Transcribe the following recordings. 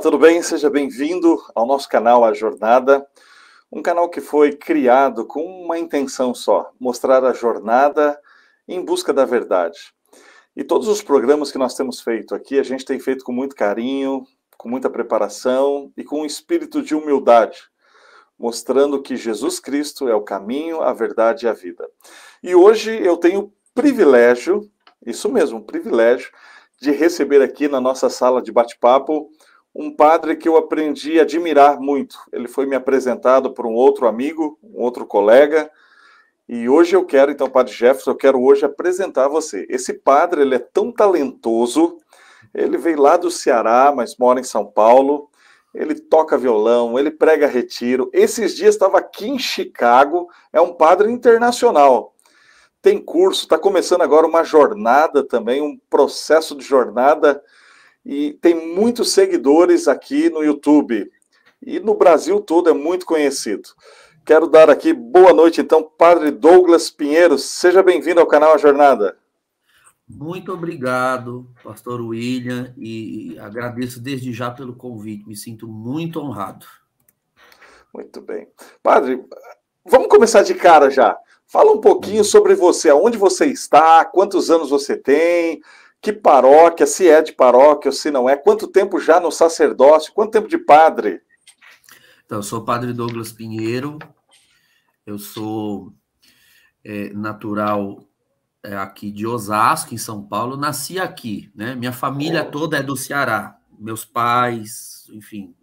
tudo bem? Seja bem-vindo ao nosso canal A Jornada, um canal que foi criado com uma intenção só: mostrar a jornada em busca da verdade. E todos os programas que nós temos feito aqui, a gente tem feito com muito carinho, com muita preparação e com um espírito de humildade, mostrando que Jesus Cristo é o caminho, a verdade e a vida. E hoje eu tenho o privilégio, isso mesmo, o privilégio de receber aqui na nossa sala de bate-papo um padre que eu aprendi a admirar muito. Ele foi me apresentado por um outro amigo, um outro colega, e hoje eu quero, então, Padre Jefferson, eu quero hoje apresentar a você. Esse padre, ele é tão talentoso, ele veio lá do Ceará, mas mora em São Paulo, ele toca violão, ele prega retiro. Esses dias estava aqui em Chicago, é um padre internacional. Tem curso, está começando agora uma jornada também, um processo de jornada e tem muitos seguidores aqui no YouTube. E no Brasil todo é muito conhecido. Quero dar aqui boa noite, então, Padre Douglas Pinheiro. Seja bem-vindo ao canal A Jornada. Muito obrigado, Pastor William, e agradeço desde já pelo convite. Me sinto muito honrado. Muito bem. Padre, vamos começar de cara já. Fala um pouquinho sobre você, aonde você está, quantos anos você tem, que paróquia, se é de paróquia ou se não é, quanto tempo já no sacerdócio, quanto tempo de padre? Então, eu sou o padre Douglas Pinheiro, eu sou é, natural é, aqui de Osasco, em São Paulo, nasci aqui, né? Minha família oh. toda é do Ceará, meus pais, enfim,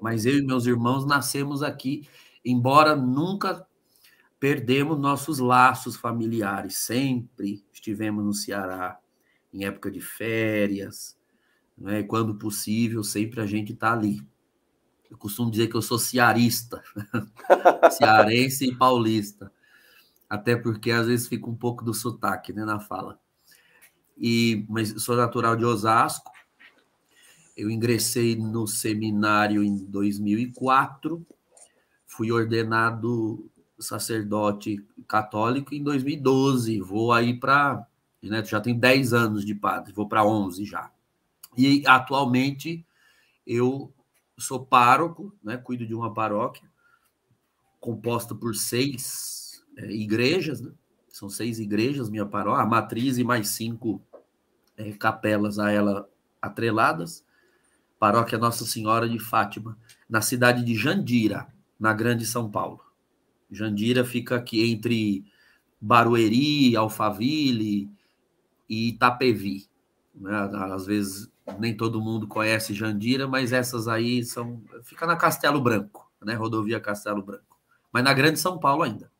mas eu e meus irmãos nascemos aqui, embora nunca perdemos nossos laços familiares, sempre estivemos no Ceará, em época de férias, né? quando possível, sempre a gente está ali. Eu costumo dizer que eu sou cearista, cearense e paulista, até porque às vezes fica um pouco do sotaque né, na fala. E, mas sou natural de Osasco, eu ingressei no seminário em 2004, fui ordenado sacerdote católico em 2012, vou aí para né? Já tenho 10 anos de padre, vou para 11 já. E atualmente eu sou pároco, né? Cuido de uma paróquia composta por seis é, igrejas, né? São seis igrejas, minha paróquia, a matriz e mais cinco é, capelas a ela atreladas. Paróquia Nossa Senhora de Fátima, na cidade de Jandira, na Grande São Paulo. Jandira fica aqui entre Barueri, Alphaville, e Itapevi. Né? Às vezes nem todo mundo conhece Jandira, mas essas aí são. Fica na Castelo Branco, né? Rodovia Castelo Branco. Mas na Grande São Paulo ainda.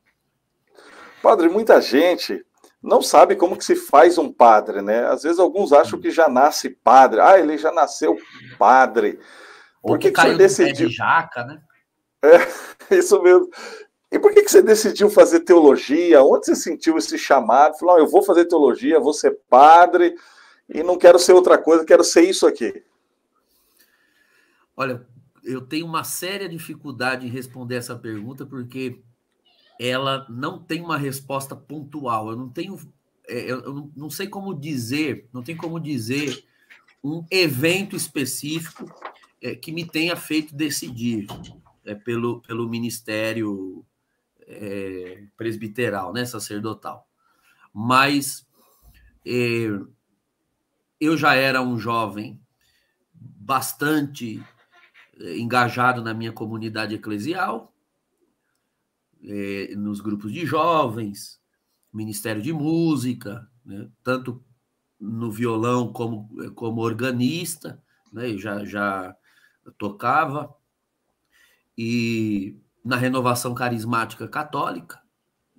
Padre, muita gente não sabe como que se faz um padre, né? Às vezes alguns acham que já nasce padre. Ah, ele já nasceu padre. Por Ou que, que, que caiu decidiu? De jaca, né? É, isso mesmo. E por que, que você decidiu fazer teologia? Onde você sentiu esse chamado? Falou, oh, eu vou fazer teologia, vou ser padre e não quero ser outra coisa, quero ser isso aqui. Olha, eu tenho uma séria dificuldade em responder essa pergunta porque ela não tem uma resposta pontual. Eu não tenho, é, eu não sei como dizer, não tem como dizer um evento específico é, que me tenha feito decidir é, pelo, pelo ministério é, presbiteral, né, sacerdotal. Mas é, eu já era um jovem bastante é, engajado na minha comunidade eclesial, é, nos grupos de jovens, Ministério de Música, né, tanto no violão como, é, como organista, né, eu já, já tocava, e na renovação carismática católica,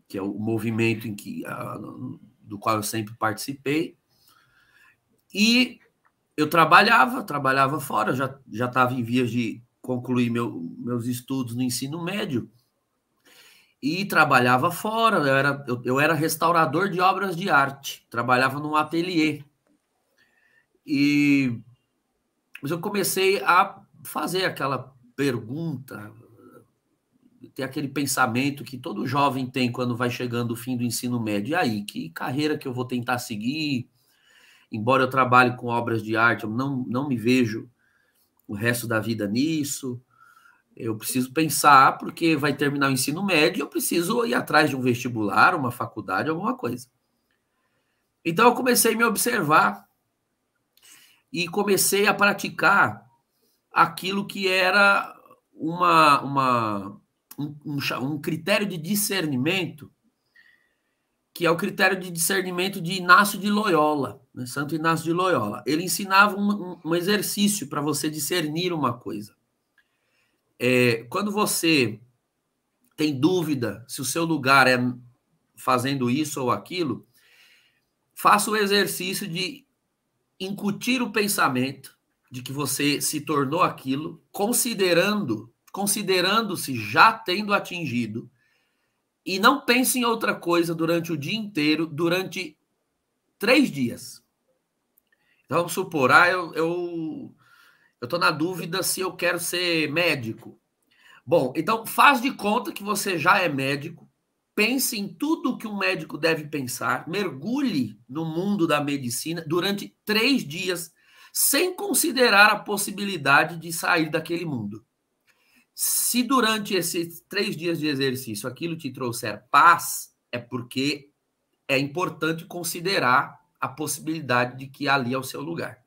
que é o movimento em que, a, do qual eu sempre participei. E eu trabalhava, trabalhava fora, já já estava em vias de concluir meu, meus estudos no ensino médio e trabalhava fora. Eu era, eu, eu, era restaurador de obras de arte, trabalhava num ateliê. E mas eu comecei a fazer aquela pergunta, tem aquele pensamento que todo jovem tem quando vai chegando o fim do ensino médio. E aí, que carreira que eu vou tentar seguir? Embora eu trabalhe com obras de arte, eu não, não me vejo o resto da vida nisso. Eu preciso pensar, porque vai terminar o ensino médio, eu preciso ir atrás de um vestibular, uma faculdade, alguma coisa. Então eu comecei a me observar e comecei a praticar aquilo que era uma, uma um, um, um critério de discernimento, que é o critério de discernimento de Inácio de Loyola, né? Santo Inácio de Loyola. Ele ensinava um, um exercício para você discernir uma coisa. É, quando você tem dúvida se o seu lugar é fazendo isso ou aquilo, faça o exercício de incutir o pensamento de que você se tornou aquilo, considerando considerando-se já tendo atingido, e não pense em outra coisa durante o dia inteiro, durante três dias. Então, vamos supor, ah, eu, eu, eu na dúvida se eu quero ser médico. Bom, então faz de conta que você já é médico, pense em tudo que um médico deve pensar, mergulhe no mundo da medicina durante três dias, sem considerar a possibilidade de sair daquele mundo. Se durante esses três dias de exercício aquilo te trouxer paz, é porque é importante considerar a possibilidade de que ali é o seu lugar.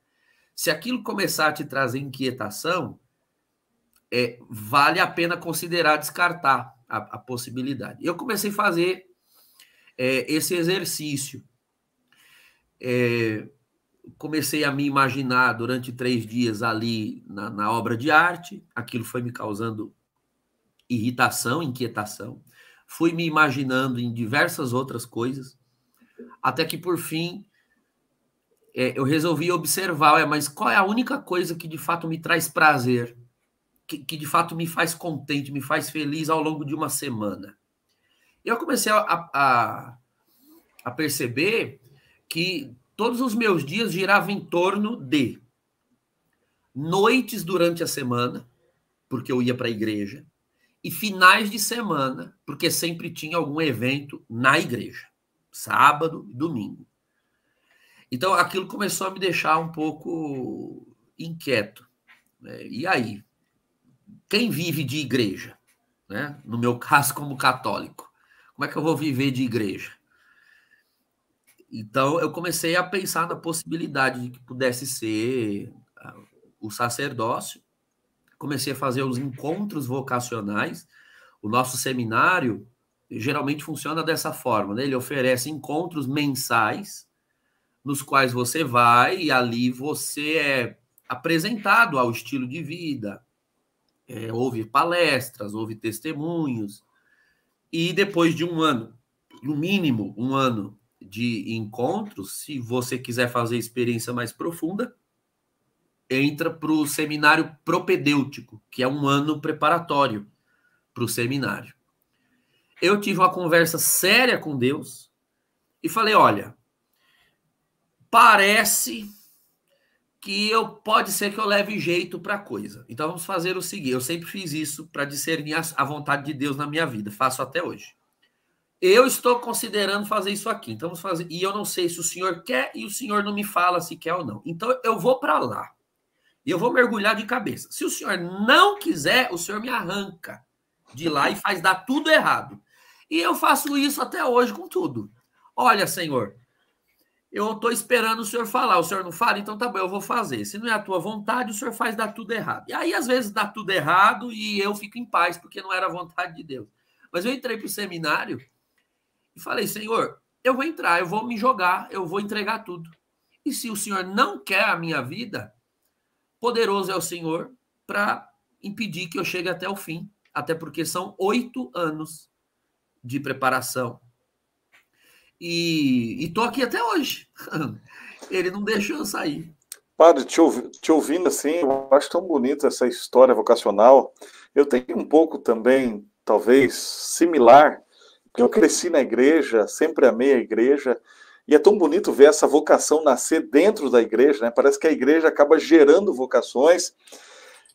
Se aquilo começar a te trazer inquietação, é, vale a pena considerar descartar a, a possibilidade. Eu comecei a fazer é, esse exercício. É, comecei a me imaginar durante três dias ali na, na obra de arte, aquilo foi me causando irritação, inquietação. Fui me imaginando em diversas outras coisas, até que por fim é, eu resolvi observar, mas qual é a única coisa que de fato me traz prazer, que, que, de fato me faz contente, me faz feliz ao longo de uma semana? Eu comecei a, a, a perceber que Todos os meus dias giravam em torno de noites durante a semana, porque eu ia para a igreja, e finais de semana, porque sempre tinha algum evento na igreja, sábado e domingo. Então aquilo começou a me deixar um pouco inquieto. Né? E aí? Quem vive de igreja? Né? No meu caso, como católico, como é que eu vou viver de igreja? Então eu comecei a pensar na possibilidade de que pudesse ser ah, o sacerdócio. Comecei a fazer os encontros vocacionais. O nosso seminário geralmente funciona dessa forma, né? Ele oferece encontros mensais nos quais você vai e ali você é apresentado ao estilo de vida, é, palestras, ouve testemunhos, e depois de um ano, no mínimo um ano, de encontros, se você quiser fazer experiência mais profunda, entra para o seminário propedêutico, que é um ano preparatório para o seminário. Eu tive uma conversa séria com Deus e falei: olha, parece que eu pode ser que eu leve jeito para coisa. Então vamos fazer o seguinte: eu sempre fiz isso para discernir a, a vontade de Deus na minha vida, faço até hoje eu estou considerando fazer isso aqui. Então, vamos fazer. E eu não sei se o senhor quer e o senhor não me fala se quer ou não. Então, eu vou para lá. E eu vou mergulhar de cabeça. Se o senhor não quiser, o senhor me arranca de lá e faz dar tudo errado. E eu faço isso até hoje com tudo. Olha, senhor, eu estou esperando o senhor falar. O senhor não fala, então tá bom, eu vou fazer. Se não é a tua vontade, o senhor faz dar tudo errado. E aí, às vezes, dá tudo errado e eu fico em paz, porque não era a vontade de Deus. Mas eu entrei para o seminário e falei: Senhor, eu vou entrar, eu vou me jogar, eu vou entregar tudo. E se o Senhor não quer a minha vida, poderoso é o Senhor para impedir que eu chegue até o fim, até porque são oito anos de preparação. E, e tô aqui até hoje. Ele não deixou eu sair. Padre, te, ouvi, te ouvindo assim, eu acho tão bonita essa história vocacional. Eu tenho um pouco também, talvez, similar porque eu cresci na igreja, sempre amei a igreja, e é tão bonito ver essa vocação nascer dentro da igreja, né? Parece que a igreja acaba gerando vocações.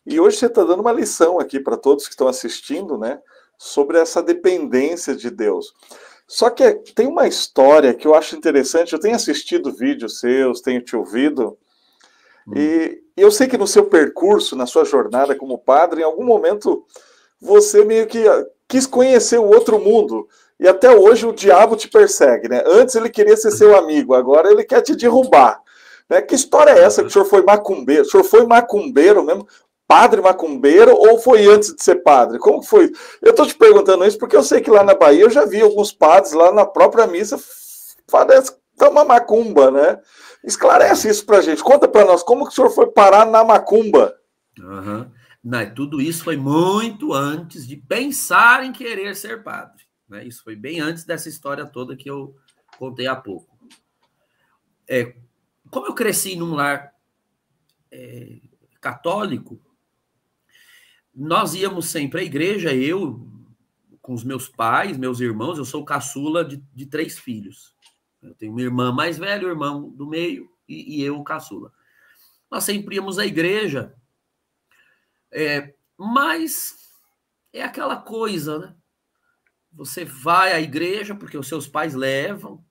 E hoje você está dando uma lição aqui para todos que estão assistindo, né? Sobre essa dependência de Deus. Só que tem uma história que eu acho interessante. Eu tenho assistido vídeos seus, tenho te ouvido. Hum. E eu sei que no seu percurso, na sua jornada como padre, em algum momento você meio que ah, quis conhecer o outro mundo e até hoje o diabo te persegue, né? Antes ele queria ser seu amigo, agora ele quer te derrubar. Né? Que história é essa que o senhor foi macumbeiro? O senhor foi macumbeiro mesmo? Padre macumbeiro ou foi antes de ser padre? Como foi? Eu estou te perguntando isso porque eu sei que lá na Bahia eu já vi alguns padres lá na própria missa parece que uma macumba, né? Esclarece isso para gente. Conta para nós como que o senhor foi parar na macumba. Uhum. Não, tudo isso foi muito antes de pensar em querer ser padre. Né? Isso foi bem antes dessa história toda que eu contei há pouco. É, como eu cresci num lar é, católico, nós íamos sempre à igreja, eu com os meus pais, meus irmãos, eu sou caçula de, de três filhos. Eu tenho uma irmã mais velha, um irmão do meio e, e eu, caçula. Nós sempre íamos à igreja, é, mas é aquela coisa, né? você vai à igreja porque os seus pais levam,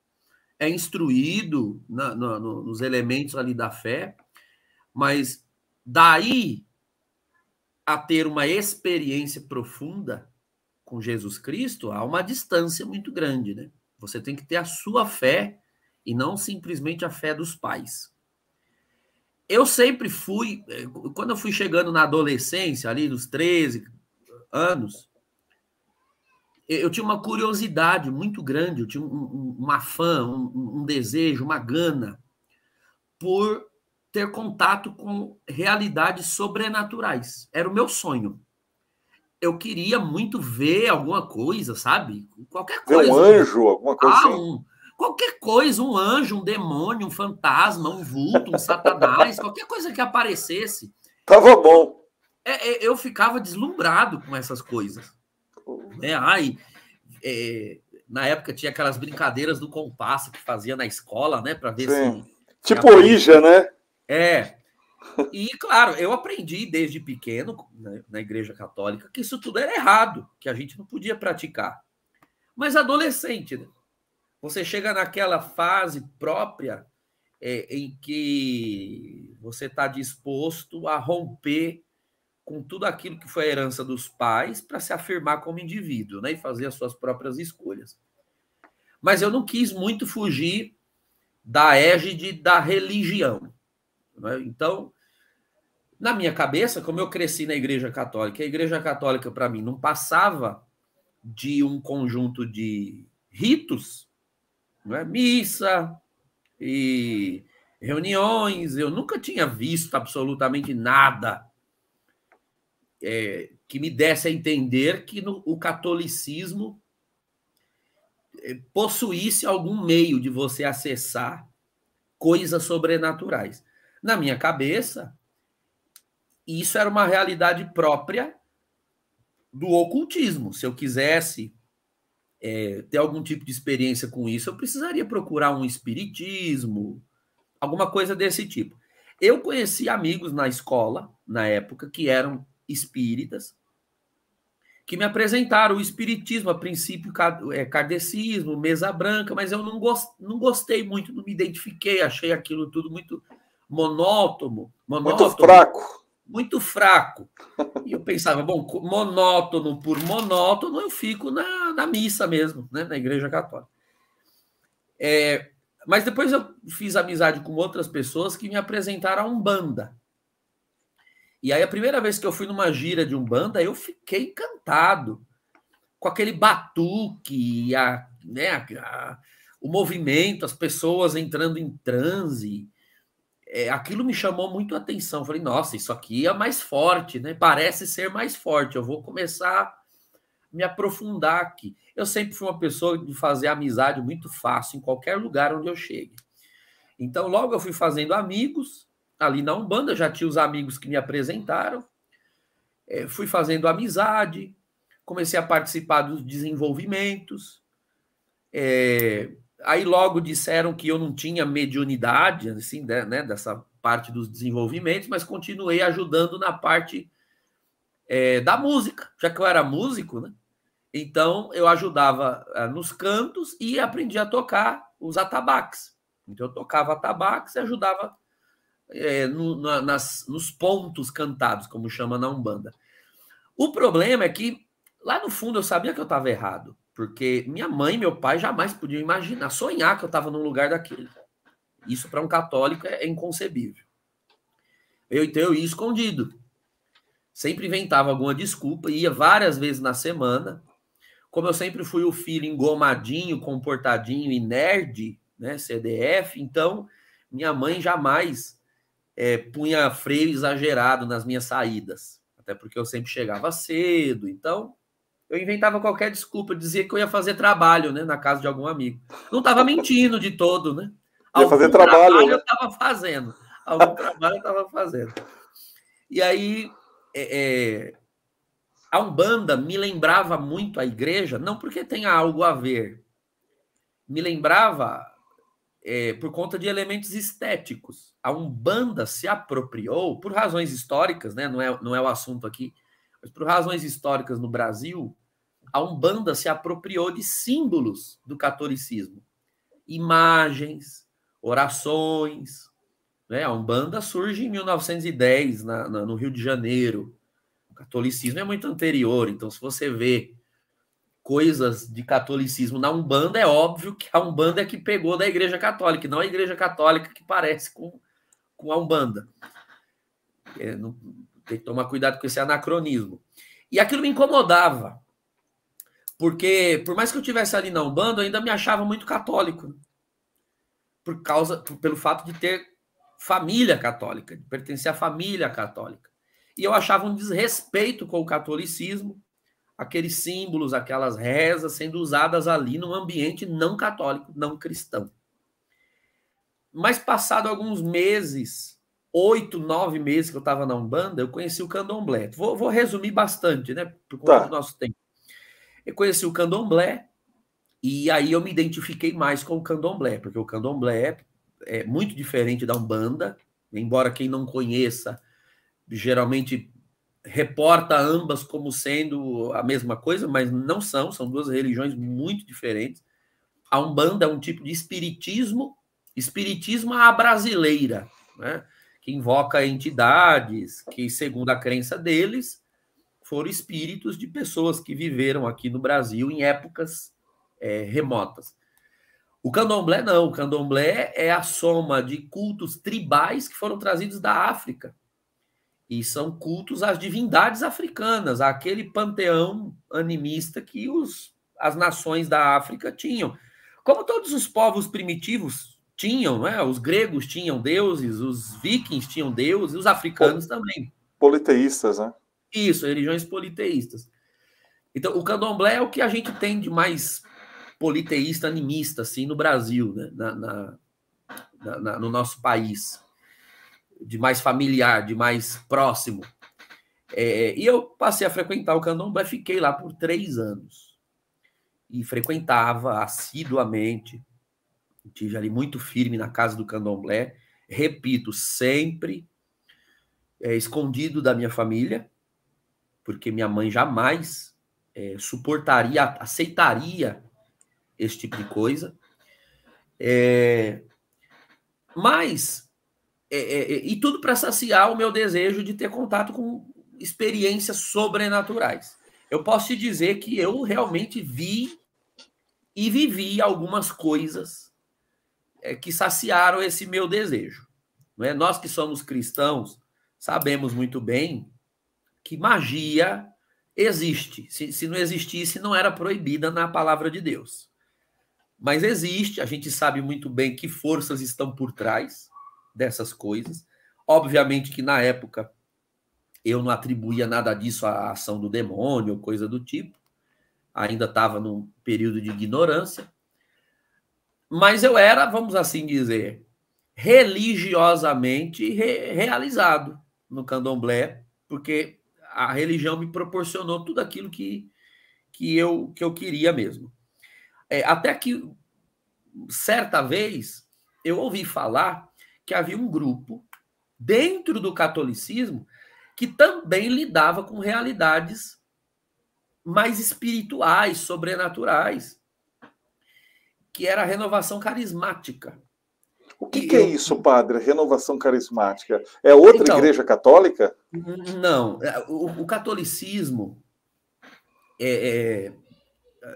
é instruído na, na, nos elementos ali da fé, mas daí a ter uma experiência profunda com Jesus Cristo, há uma distância muito grande, né? Você tem que ter a sua fé e não simplesmente a fé dos pais. Eu sempre fui, eh, quando eu fui chegando na adolescência, ali dos 13 anos, eu tinha uma curiosidade muito grande, eu tinha um, um, uma fã, um, um, desejo, uma gana por ter contato com realidades sobrenaturais. Era o meu sonho. Eu queria muito ver alguma coisa, sabe? Qualquer coisa. um anjo, alguma coisa ah, assim. qualquer coisa, um anjo, um demônio, um fantasma, um vulto, um satanás, qualquer coisa que aparecesse. Tava bom. É, é, eu ficava deslumbrado com essas coisas né? Ai, é, na época tinha aquelas brincadeiras do compasso que fazia na escola, né? Para ver Sim. se. Tipo Ija, né? É. E, claro, eu aprendi desde pequeno, né, na Igreja Católica, que isso tudo era errado, que a gente não podia praticar. Mas adolescente, né? Você chega naquela fase própria é, em que você está disposto a romper com tudo aquilo que foi a herança dos pais para se afirmar como indivíduo né, e fazer as suas próprias escolhas. Mas eu não quis muito fugir da égide da religião. Né? Então, na minha cabeça, como eu cresci na Igreja Católica, a Igreja Católica para mim não passava de um conjunto de ritos, não é? missa e reuniões. Eu nunca tinha visto absolutamente nada é, que me desse a entender que no, o catolicismo é, possuísse algum meio de você acessar coisas sobrenaturais. Na minha cabeça, isso era uma realidade própria do ocultismo. Se eu quisesse é, ter algum tipo de experiência com isso, eu precisaria procurar um espiritismo, alguma coisa desse tipo. Eu conheci amigos na escola, na época, que eram espíritas que me apresentaram o espiritismo, a princípio é, kardecismo, mesa branca, mas eu não, gost, não gostei muito, não me identifiquei, achei aquilo tudo muito monótono. monótono muito fraco. Muito fraco. E eu pensava, bom, monótono por monótono, eu fico na, na missa mesmo, né, na Igreja Católica. É, mas depois eu fiz amizade com outras pessoas que me apresentaram a Umbanda. E aí, a primeira vez que eu fui numa gira de Umbanda, eu fiquei encantado com aquele batuque, a, né, a, o movimento, as pessoas entrando em transe. É, aquilo me chamou muito a atenção. Falei, nossa, isso aqui é mais forte, né? Parece ser mais forte. Eu vou começar a me aprofundar aqui. Eu sempre fui uma pessoa de fazer amizade muito fácil em qualquer lugar onde eu chegue. Então, logo eu fui fazendo amigos ali na Umbanda, já tinha os amigos que me apresentaram, é, fui fazendo amizade, comecei a participar dos desenvolvimentos. É, aí logo disseram que eu não tinha mediunidade, assim, né, né dessa parte dos desenvolvimentos, mas continuei ajudando na parte é, da música, já que eu era músico, né? Então eu ajudava ah, nos cantos e aprendi a tocar os atabaques. Então eu tocava atabaques e ajudava é, no, na, nas, nos pontos cantados, como chama na Umbanda. O problema é que lá no fundo eu sabia que eu estava errado, porque minha mãe e meu pai jamais podiam imaginar, sonhar que eu estava num lugar daquele. Isso para um católico é, é inconcebível. Eu então eu ia escondido. Sempre inventava alguma desculpa, ia várias vezes na semana. Como eu sempre fui o filho engomadinho, comportadinho e nerd, né, CDF, então minha mãe jamais é, punha freio exagerado nas minhas saídas, até porque eu sempre chegava cedo, então eu inventava qualquer desculpa, dizia que eu ia fazer trabalho, né, na casa de algum amigo. Não estava mentindo de todo, né? Algum ia fazer trabalho, trabalho né? eu estava fazendo, algum trabalho eu estava fazendo. E aí é, é, a Umbanda me lembrava muito a igreja, não porque tenha algo a ver, me lembrava é, por conta de elementos estéticos. A Umbanda se apropriou, por razões históricas, né? não, é, não é o assunto aqui, mas por razões históricas no Brasil, a Umbanda se apropriou de símbolos do catolicismo. Imagens, orações. Né? A Umbanda surge em 1910, na, na, no Rio de Janeiro. O catolicismo é muito anterior, então se você vê coisas de catolicismo na Umbanda, é óbvio que a Umbanda é que pegou da Igreja Católica, não a Igreja Católica que parece com, com a Umbanda. É, não, tem que tomar cuidado com esse anacronismo. E aquilo me incomodava, porque por mais que eu tivesse ali na Umbanda, eu ainda me achava muito católico. Por causa, por, pelo fato de ter família católica, de pertencer à família católica. E eu achava um desrespeito com o catolicismo, aqueles símbolos, aquelas rezas sendo usadas ali num ambiente não católico, não cristão. Mas passado alguns meses, oito, nove meses que eu estava na Umbanda, eu conheci o candomblé. Vou, vou resumir bastante, né? Por conta tá. do nosso tempo. Eu conheci o candomblé e aí eu me identifiquei mais com o candomblé, porque o candomblé é muito diferente da Umbanda, embora quem não conheça geralmente reporta ambas como sendo a mesma coisa, mas não são, são duas religiões muito diferentes. A Umbanda é um tipo de espiritismo, espiritismo à brasileira, né? que invoca entidades que, segundo a crença deles, foram espíritos de pessoas que viveram aqui no Brasil em épocas é, remotas. O candomblé não, o candomblé é a soma de cultos tribais que foram trazidos da África e são cultos às divindades africanas, àquele panteão animista que os, as nações da África tinham. Como todos os povos primitivos tinham, é? os gregos tinham deuses, os vikings tinham deuses, os africanos também. Politeístas, né? Isso, religiões politeístas. Então, o candomblé é o que a gente tem de mais politeísta, animista, assim, no Brasil, né? na, na, na no nosso país de mais familiar, de mais próximo. É, e eu passei a frequentar o candomblé, fiquei lá por três anos. E frequentava assiduamente, tive ali muito firme na casa do candomblé, repito, sempre é, escondido da minha família, porque minha mãe jamais é, suportaria, aceitaria esse tipo de coisa. É, mas é, é, é, e tudo para saciar o meu desejo de ter contato com experiências sobrenaturais. Eu posso te dizer que eu realmente vi e vivi algumas coisas é, que saciaram esse meu desejo. Não é? Nós que somos cristãos sabemos muito bem que magia existe. Se, se não existisse, não era proibida na palavra de Deus. Mas existe, a gente sabe muito bem que forças estão por trás dessas coisas. Obviamente que na época eu não atribuía nada disso à ação do demônio, coisa do tipo. Ainda estava num período de ignorância. Mas eu era, vamos assim dizer, religiosamente re realizado no candomblé, porque a religião me proporcionou tudo aquilo que, que, eu, que eu queria mesmo. É, até que, certa vez, eu ouvi falar que havia um grupo dentro do catolicismo que também lidava com realidades mais espirituais, sobrenaturais, que era a renovação carismática. O que, que é eu... é isso, padre? Renovação carismática? É outra então, igreja católica? Não. É, o, o catolicismo, é, é,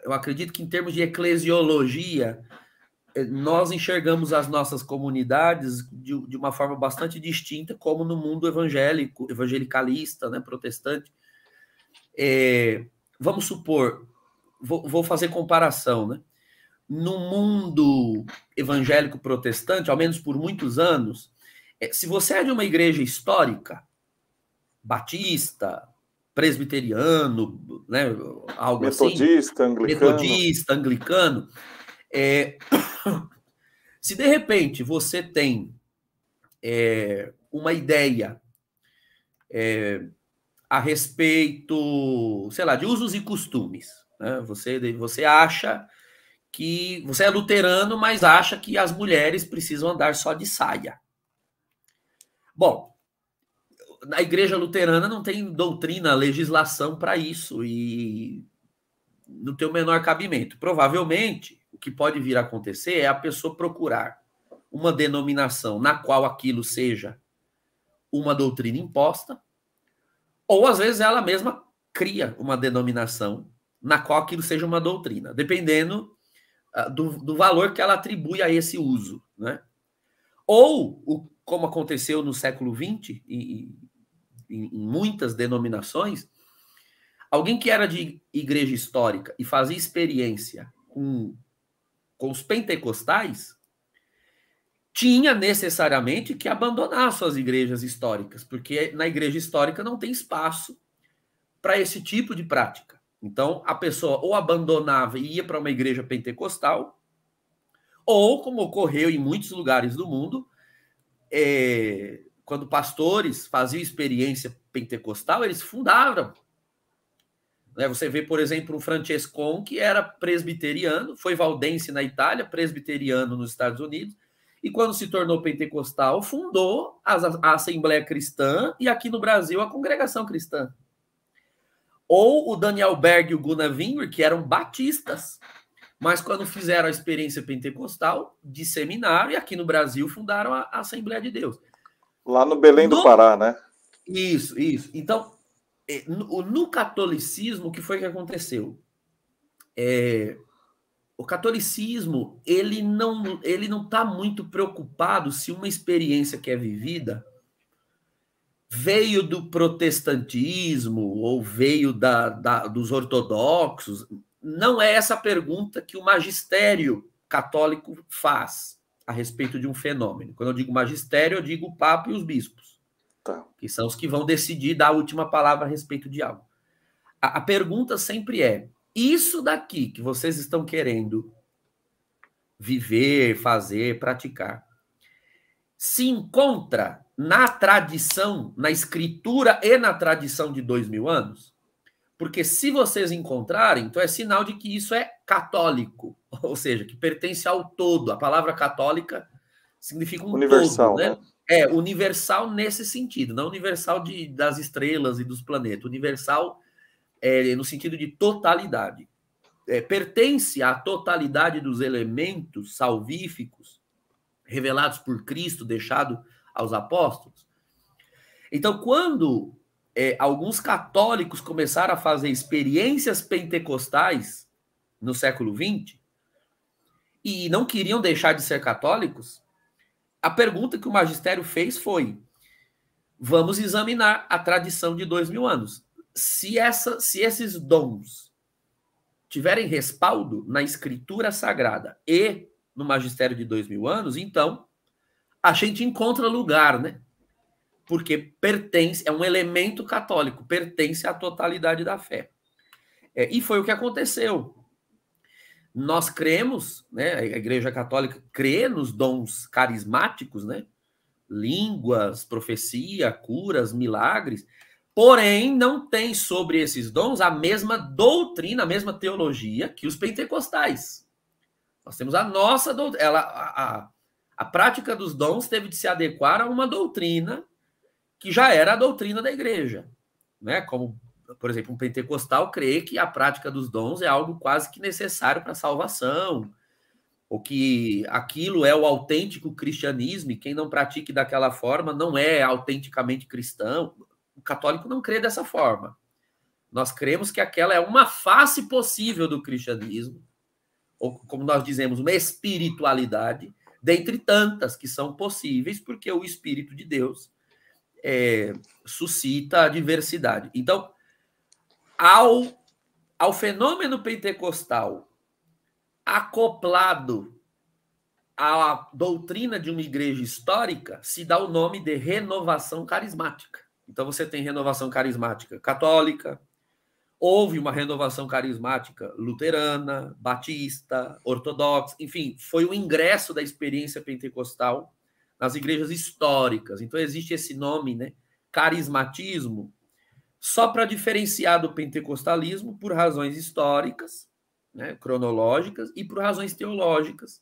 eu acredito que em termos de eclesiologia, é, nós enxergamos as nossas comunidades de, de, uma forma bastante distinta, como no mundo evangélico, evangelicalista, né, protestante. É, vamos supor, vou, vou, fazer comparação, né? No mundo evangélico protestante, ao menos por muitos anos, é, se você é de uma igreja histórica, batista, presbiteriano, né, algo assim, metodista, assim, anglicano. metodista, anglicano é, se de repente você tem é, uma ideia é, a respeito, sei lá, de usos e costumes, né? você, você acha que você é luterano, mas acha que as mulheres precisam andar só de saia. Bom, na igreja luterana não tem doutrina, legislação para isso e não tem o menor cabimento. Provavelmente o que pode vir a acontecer é a pessoa procurar uma denominação na qual aquilo seja uma doutrina imposta, ou às vezes ela mesma cria uma denominação na qual aquilo seja uma doutrina, dependendo uh, do, do, valor que ela atribui a esse uso. Né? Ou, o, como aconteceu no século XX, e, e, em muitas denominações, alguém que era de igreja histórica e fazia experiência com com os pentecostais, tinha necessariamente que abandonar suas igrejas históricas, porque na igreja histórica não tem espaço para esse tipo de prática. Então, a pessoa ou abandonava e ia para uma igreja pentecostal, ou, como ocorreu em muitos lugares do mundo, é, quando pastores faziam experiência pentecostal, eles fundaram né? Você vê, por exemplo, o Francescon, que era presbiteriano, foi valdense na Itália, presbiteriano nos Estados Unidos, e quando se tornou pentecostal, fundou a, Assembleia Cristã e aqui no Brasil a Congregação Cristã. Ou o Daniel Berg e o Gunnar Winger, que eram batistas, mas quando fizeram a experiência pentecostal, disseminaram e aqui no Brasil fundaram a Assembleia de Deus. Lá no Belém do Pará, né? Isso, isso. Então, é, no, no catolicismo, o que foi que aconteceu? É, o catolicismo ele não ele não está muito preocupado se uma experiência que é vivida veio do protestantismo ou veio da, da, dos ortodoxos. Não é essa pergunta que o magistério católico faz a respeito de um fenômeno. Quando eu digo magistério, eu digo o Papa e os bispos. Tá. Que são os que vão decidir dar a última palavra a respeito de algo. A, a pergunta sempre é: isso daqui que vocês estão querendo viver, fazer, praticar, se encontra na tradição, na escritura e na tradição de dois mil anos? Porque se vocês encontrarem, então é sinal de que isso é católico, ou seja, que pertence ao todo. A palavra católica significa um Universal, todo, né? né? É, universal nesse sentido, não universal de, das estrelas e dos planetas, universal é, no sentido de totalidade. É, pertence à totalidade dos elementos salvíficos revelados por Cristo, deixado aos apóstolos. Então, quando é, alguns católicos começaram a fazer experiências pentecostais no século XX e não queriam deixar de ser católicos, a pergunta que o magistério fez foi: vamos examinar a tradição de dois mil anos. Se, essa, se esses dons tiverem respaldo na escritura sagrada e no magistério de dois mil anos, então a gente encontra lugar, né? Porque pertence, é um elemento católico, pertence à totalidade da fé. É, e foi o que aconteceu nós cremos, né, a Igreja Católica crê nos dons carismáticos, né, línguas, profecia, curas, milagres, porém não tem sobre esses dons a mesma doutrina, a mesma teologia que os pentecostais. Nós temos a nossa doutrina, ela, a, a, a prática dos dons teve de se adequar a uma doutrina que já era a doutrina da igreja, né, como por exemplo, um pentecostal crê que a prática dos dons é algo quase que necessário para a salvação, ou que aquilo é o autêntico cristianismo e quem não pratique daquela forma não é autenticamente cristão. O católico não crê dessa forma. Nós cremos que aquela é uma face possível do cristianismo, ou como nós dizemos, uma espiritualidade, dentre tantas que são possíveis, porque o Espírito de Deus é, suscita a diversidade. Então, ao, ao fenômeno pentecostal acoplado à doutrina de uma igreja histórica, se dá o nome de renovação carismática. Então você tem renovação carismática católica, houve uma renovação carismática luterana, batista, ortodoxa, enfim, foi o ingresso da experiência pentecostal nas igrejas históricas. Então existe esse nome, né? Carismatismo, só para diferenciar do pentecostalismo por razões históricas, né, cronológicas, e por razões teológicas,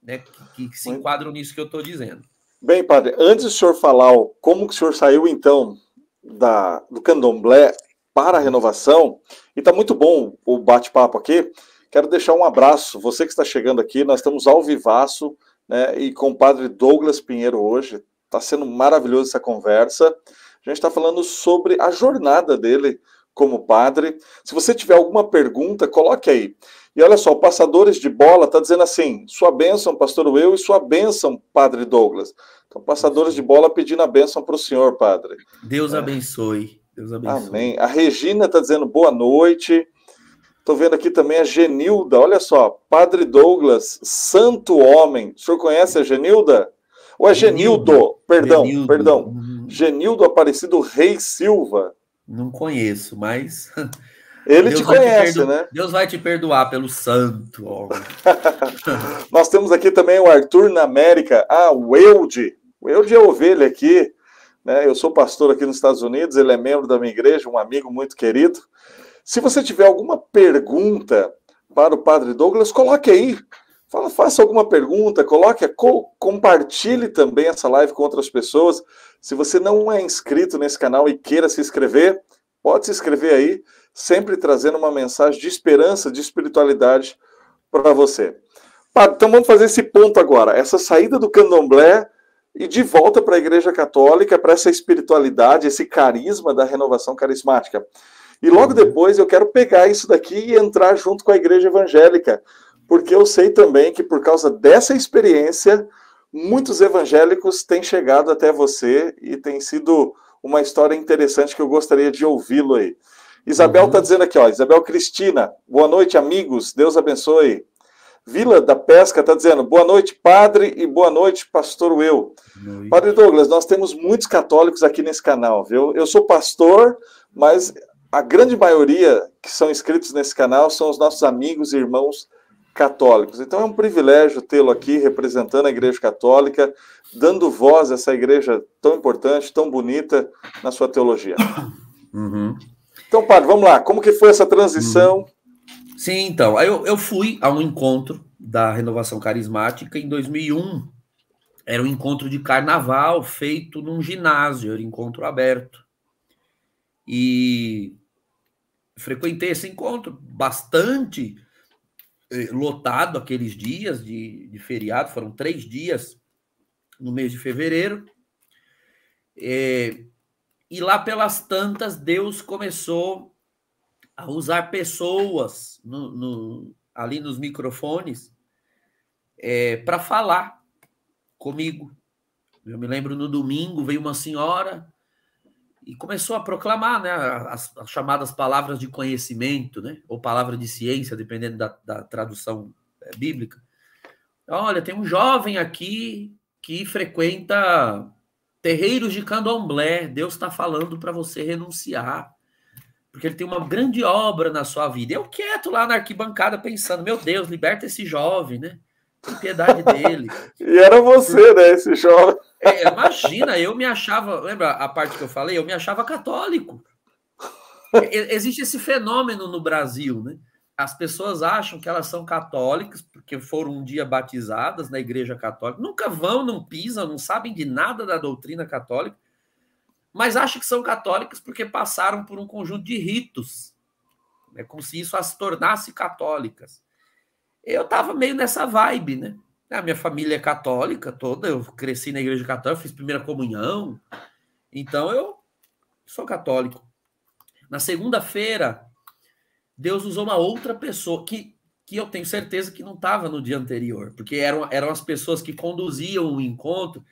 né, que, que, se enquadram nisso que eu estou dizendo. Bem, padre, antes do senhor falar como que o senhor saiu, então, da, do candomblé para a renovação, e está muito bom o bate-papo aqui, quero deixar um abraço, você que está chegando aqui, nós estamos ao vivaço, né, e com o padre Douglas Pinheiro hoje, está sendo maravilhoso essa conversa, a gente está falando sobre a jornada dele como padre. Se você tiver alguma pergunta, coloque aí. E olha só, o Passadores de Bola está dizendo assim: sua bênção, pastor Will, e sua bênção, padre Douglas. Então, Passadores de Bola pedindo a bênção para o senhor, padre. Deus é. abençoe. Deus abençoe. Amém. A Regina está dizendo boa noite. Estou vendo aqui também a Genilda, olha só, Padre Douglas, santo homem. O senhor conhece a Genilda? Ou é Genildo? Genildo. Perdão, Genildo. perdão. Genildo Aparecido Rei Silva. Não conheço, mas. Ele Deus te conhece, te né? Deus vai te perdoar pelo santo. Nós temos aqui também o Arthur na América. Ah, o Eude. O Eude é ovelha aqui. Né? Eu sou pastor aqui nos Estados Unidos, ele é membro da minha igreja, um amigo muito querido. Se você tiver alguma pergunta para o Padre Douglas, coloque aí. Fala, faça alguma pergunta, coloque, co compartilhe também essa live com outras pessoas. Se você não é inscrito nesse canal e queira se inscrever, pode se inscrever aí, sempre trazendo uma mensagem de esperança, de espiritualidade para você. Então vamos fazer esse ponto agora, essa saída do candomblé e de volta para a Igreja Católica, para essa espiritualidade, esse carisma da renovação carismática. E logo uhum. depois eu quero pegar isso daqui e entrar junto com a Igreja Evangélica, porque eu sei também que por causa dessa experiência muitos evangélicos têm chegado até você e tem sido uma história interessante que eu gostaria de ouvi-lo aí. Isabel está uhum. Tá dizendo aqui, ó, Isabel Cristina, boa noite, amigos, Deus abençoe. Vila da Pesca está dizendo, boa noite, padre, e boa noite, pastor Will. Noite. Padre Douglas, nós temos muitos católicos aqui nesse canal, viu? Eu sou pastor, mas a grande maioria que são inscritos nesse canal são os nossos amigos e irmãos católicos. Então é um privilégio tê-lo aqui representando a Igreja Católica, dando voz a essa igreja tão importante, tão bonita na sua teologia. Uhum. Então, padre, vamos lá. Como que foi essa transição? Uhum. Sim, então. Eu, eu fui a um encontro da Renovação Carismática em 2001. Era um encontro de carnaval feito num ginásio, era um encontro aberto. E frequentei esse encontro bastante eh, lotado aqueles dias de, de feriado, foram três dias no mês de fevereiro. É, e lá pelas tantas, Deus começou a usar pessoas no, no, ali nos microfones é, eh, para falar comigo. Eu me lembro no domingo veio uma senhora e começou a proclamar né, as, as, chamadas palavras de conhecimento, né, ou palavra de ciência, dependendo da, da tradução é, bíblica. Olha, tem um jovem aqui que frequenta terreiros de candomblé. Deus está falando para você renunciar, porque ele tem uma grande obra na sua vida. Eu quieto lá na arquibancada pensando: meu Deus, liberta esse jovem, né? Tem piedade dele. e era você, né, esse jovem. É, imagina, eu me achava, lembra a parte que eu falei? Eu me achava católico. Existe esse fenômeno no Brasil, né? As pessoas acham que elas são católicas porque foram um dia batizadas na igreja católica. Nunca vão, não pisam, não sabem de nada da doutrina católica, mas acham que são católicas porque passaram por um conjunto de ritos. É como se isso as tornasse católicas. Eu estava meio nessa vibe, né? A ah, minha família é católica toda, eu cresci na igreja católica, fiz primeira comunhão. Então eu sou católico. Na segunda-feira, Deus usou uma outra pessoa que, que eu tenho certeza que não estava no dia anterior, porque eram, eram as pessoas que conduziam o encontro.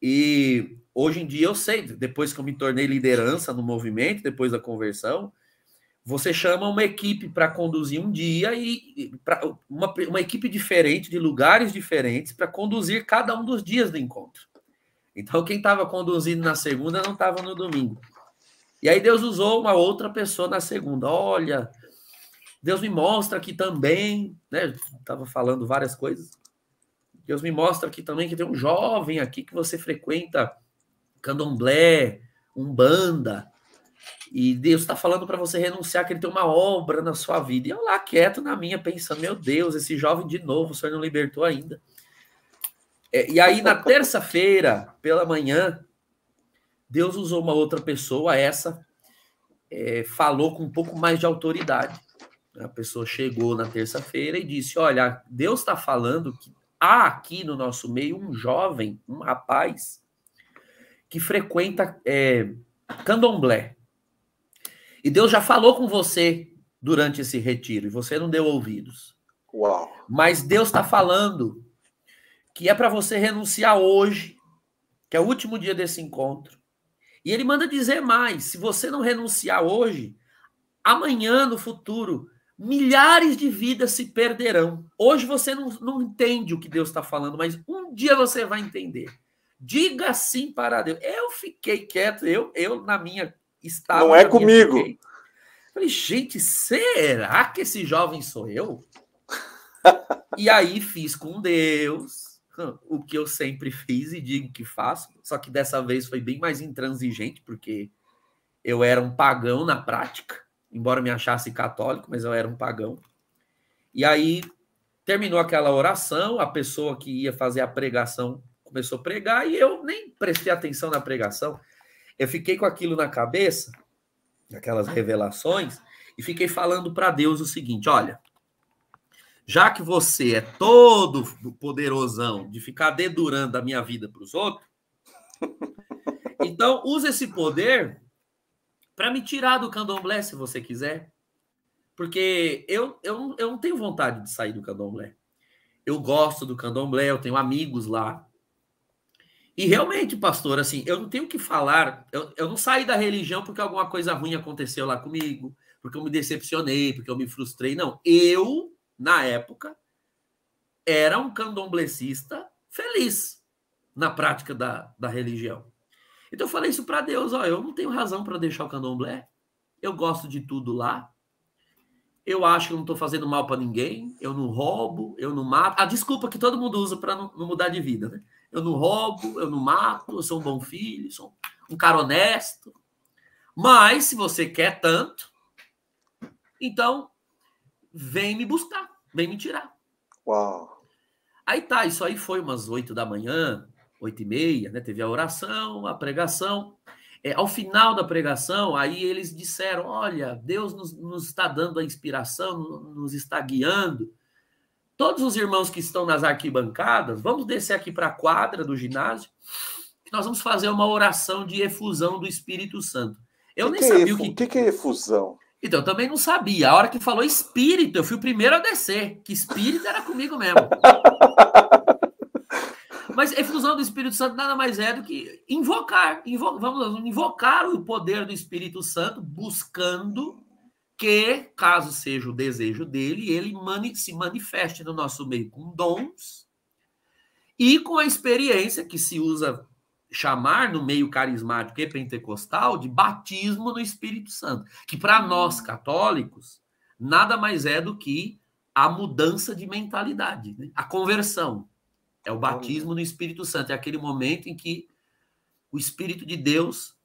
E hoje em dia eu sei, depois que eu me tornei liderança no movimento, depois da conversão, você chama uma equipe para conduzir um dia e uma, uma equipe diferente, de lugares diferentes, para conduzir cada um dos dias do encontro. Então, quem estava conduzindo na segunda não estava no domingo. E aí Deus usou uma outra pessoa na segunda. Olha, Deus me mostra aqui também, né? Estava falando várias coisas. Deus me mostra aqui também que tem um jovem aqui que você frequenta candomblé, umbanda. E Deus está falando para você renunciar que ele tem uma obra na sua vida. E eu lá quieto na minha, pensando: meu Deus, esse jovem de novo, o senhor não libertou ainda. É, e aí, na terça-feira, pela manhã, Deus usou uma outra pessoa, essa é, falou com um pouco mais de autoridade. A pessoa chegou na terça-feira e disse: Olha, Deus está falando que há aqui no nosso meio um jovem, um rapaz, que frequenta é, candomblé. E Deus já falou com você durante esse retiro e você não deu ouvidos. Uau. Mas Deus está falando que é para você renunciar hoje, que é o último dia desse encontro. E ele manda dizer mais: se você não renunciar hoje, amanhã, no futuro, milhares de vidas se perderão. Hoje você não, não entende o que Deus está falando, mas um dia você vai entender. Diga sim para Deus. Eu fiquei quieto, eu, eu na minha estava. Não é comigo. Falei, gente, será que esse jovem sou eu? e aí fiz com Deus o que eu sempre fiz e digo que faço, só que dessa vez foi bem mais intransigente, porque eu era um pagão na prática, embora me achasse católico, mas eu era um pagão. E aí terminou aquela oração, a pessoa que ia fazer a pregação começou a pregar e eu nem prestei atenção na pregação. Eu fiquei com aquilo na cabeça, aquelas revelações, e fiquei falando para Deus o seguinte: olha, já que você é todo poderosão de ficar dedurando a minha vida para os outros, então use esse poder para me tirar do candomblé se você quiser. Porque eu, eu, eu não tenho vontade de sair do candomblé. Eu gosto do candomblé, eu tenho amigos lá. E realmente, pastor, assim, eu não tenho o que falar. Eu, eu não saí da religião porque alguma coisa ruim aconteceu lá comigo, porque eu me decepcionei, porque eu me frustrei. Não, eu, na época, era um candomblessista feliz na prática da, da religião. Então eu falei isso para Deus: ó, eu não tenho razão para deixar o candomblé. Eu gosto de tudo lá. Eu acho que eu não estou fazendo mal para ninguém. Eu não roubo, eu não mato. A desculpa que todo mundo usa para não, não mudar de vida, né? eu não roubo, eu não mato, eu sou um bom filho, sou um cara honesto. Mas se você quer tanto, então vem me buscar, vem me tirar. Uau! Aí tá, isso aí foi umas oito da manhã, oito e meia, né? Teve a oração, a pregação. É, ao final da pregação, aí eles disseram: Olha, Deus nos, nos está dando a inspiração, nos está guiando Todos os irmãos que estão nas arquibancadas, vamos descer aqui para a quadra do ginásio, que nós vamos fazer uma oração de efusão do Espírito Santo. Eu que nem que é sabia é o que... que. que é efusão? Então, eu também não sabia. A hora que falou espírito, eu fui o primeiro a descer, que espírito era comigo mesmo. Mas efusão do Espírito Santo nada mais é do que invocar. Invo... Vamos invocar o poder do Espírito Santo, buscando que, caso seja o desejo dele, ele mani se manifeste no nosso meio com dons e com a experiência que se usa chamar no meio carismático e pentecostal de batismo no Espírito Santo, que para hum. nós católicos nada mais é do que a mudança de mentalidade, né? a conversão. É o batismo no Espírito Santo, é aquele momento em que o Espírito de Deus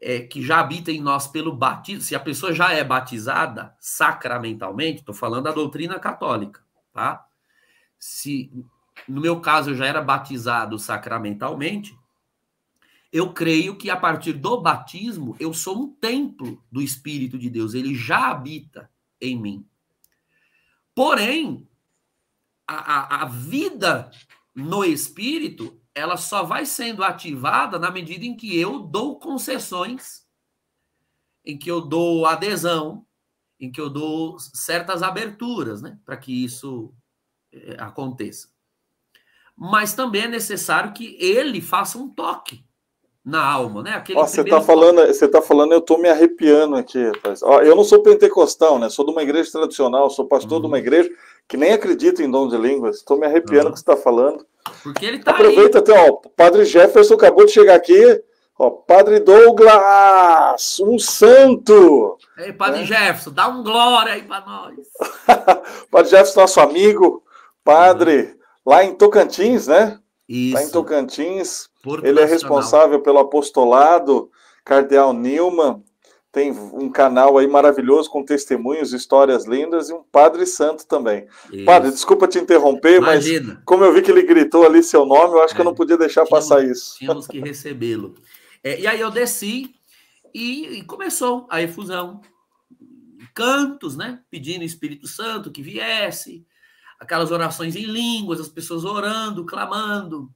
é, que já habita em nós pelo batismo, se a pessoa já é batizada sacramentalmente, estou falando da doutrina católica, tá? Se no meu caso eu já era batizado sacramentalmente, eu creio que a partir do batismo eu sou um templo do Espírito de Deus, ele já habita em mim. Porém, a, a, a vida no Espírito ela só vai sendo ativada na medida em que eu dou concessões, em que eu dou adesão, em que eu dou certas aberturas, né, para que isso eh, aconteça. Mas também é necessário que ele faça um toque na alma, né? Aquele Ó, você está falando, você tá falando, eu estou me arrepiando aqui. Ó, eu não sou pentecostal, né? Sou de uma igreja tradicional, sou pastor uhum. de uma uhum. igreja que nem acredita em dom de línguas. Estou me arrepiando uhum. que você está falando. Porque ele tá Aproveita aí. até, ó, o Padre Jefferson acabou de chegar aqui. Ó, Padre Douglas, um santo. Ei, Padre é. Jefferson, dá um glória aí para nós. padre Jefferson, nosso amigo, padre, uhum. lá em Tocantins, né? Isso. Lá em Tocantins. Porto ele é Nacional. é responsável pelo apostolado, Cardeal Nilman tem um canal aí maravilhoso com testemunhos, histórias lindas e um Padre Santo também. Isso. Padre, desculpa te interromper, Imagina. mas como eu vi que ele gritou ali seu nome, eu acho é, que eu não é. podia deixar tínhamos, passar isso. Tínhamos que recebê-lo. É, e aí eu desci e, e começou a efusão. Cantos, né? Pedindo Espírito Santo que viesse, aquelas orações em línguas, as pessoas orando, clamando,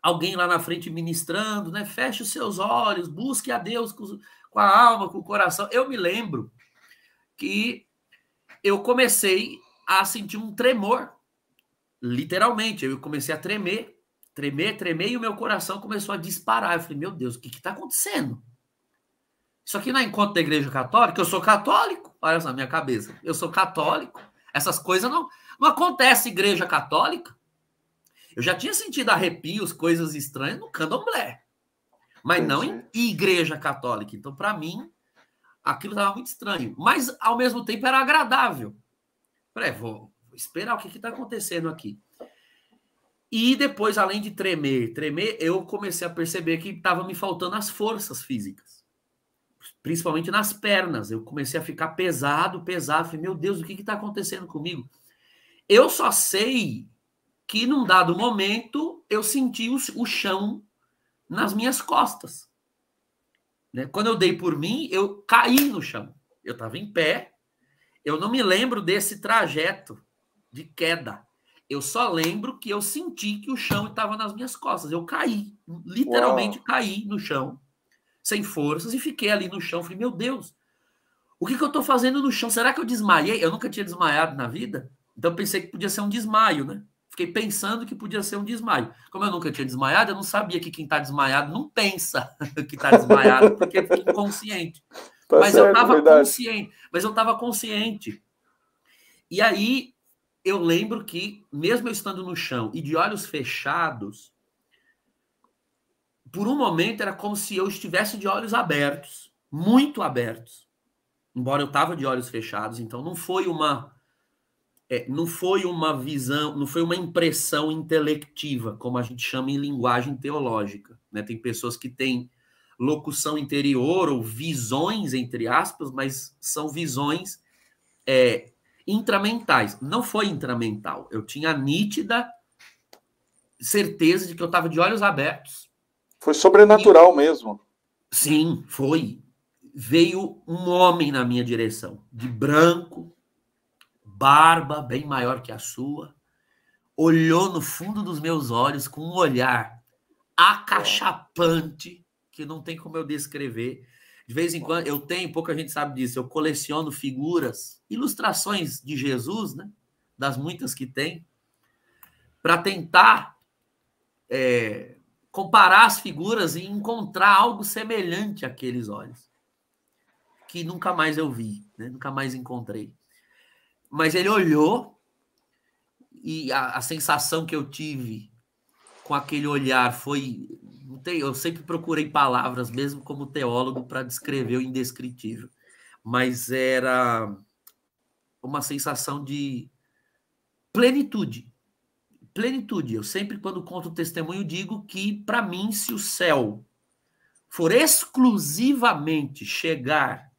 alguém lá na frente ministrando, né? Feche os seus olhos, busque a Deus com os com a alma, com o coração. Eu me lembro que eu comecei a sentir um tremor, literalmente. Eu comecei a tremer, tremer, tremer, e o meu coração começou a disparar. Eu falei, meu Deus, o que está acontecendo? Isso aqui não é encontro da igreja católica, eu sou católico, olha só, minha cabeça, eu sou católico. Essas coisas não, não acontecem igreja católica. Eu já tinha sentido arrepios, coisas estranhas no candomblé mas não em igreja católica. Então, para mim, aquilo estava muito estranho. Mas, ao mesmo tempo, era agradável. Falei, é, vou esperar o que está acontecendo aqui. E depois, além de tremer, tremer, eu comecei a perceber que estava me faltando as forças físicas. Principalmente nas pernas. Eu comecei a ficar pesado, pesado. Falei, meu Deus, o que está acontecendo comigo? Eu só sei que num dado momento eu senti o, o chão nas minhas costas. Né? Quando eu dei por mim, eu caí no chão. Eu estava em pé. Eu não me lembro desse trajeto de queda. Eu só lembro que eu senti que o chão estava nas minhas costas. Eu caí, literalmente Uau. caí no chão, sem forças, e fiquei ali no chão. Falei, meu Deus, o que, que eu estou fazendo no chão? Será que eu desmaiei? Eu nunca tinha desmaiado na vida, então pensei que podia ser um desmaio, né? Fiquei pensando que podia ser um desmaio. Como eu nunca tinha desmaiado, eu não sabia que quem está desmaiado não pensa que está desmaiado, porque fica inconsciente. Tá mas, certo, eu tava consciente mas eu estava consciente. E aí eu lembro que, mesmo eu estando no chão e de olhos fechados, por um momento era como se eu estivesse de olhos abertos, muito abertos. Embora eu estava de olhos fechados, então não foi uma é, não foi uma visão, não foi uma impressão intelectiva, como a gente chama em linguagem teológica. Né? Tem pessoas que têm locução interior ou visões, entre aspas, mas são visões é, intramentais. Não foi intramental. Eu tinha nítida certeza de que eu estava de olhos abertos. Foi sobrenatural e, mesmo. Sim, foi. Veio um homem na minha direção, de branco, barba bem maior que a sua, olhou no fundo dos meus olhos com um olhar acachapante que não tem como eu descrever. De vez em quando, eu tenho, pouca gente sabe disso, eu coleciono figuras, ilustrações de Jesus, né? Das muitas que tem, para tentar é, comparar as figuras e encontrar algo semelhante àqueles olhos, que nunca mais eu vi, né? nunca mais encontrei. Mas ele olhou e a, a sensação que eu tive com aquele olhar foi. Tem, eu sempre procurei palavras, mesmo como teólogo, para descrever o indescritível. Mas era uma sensação de plenitude. Plenitude. Eu sempre, quando conto o testemunho, digo que, para mim, se o céu for exclusivamente chegar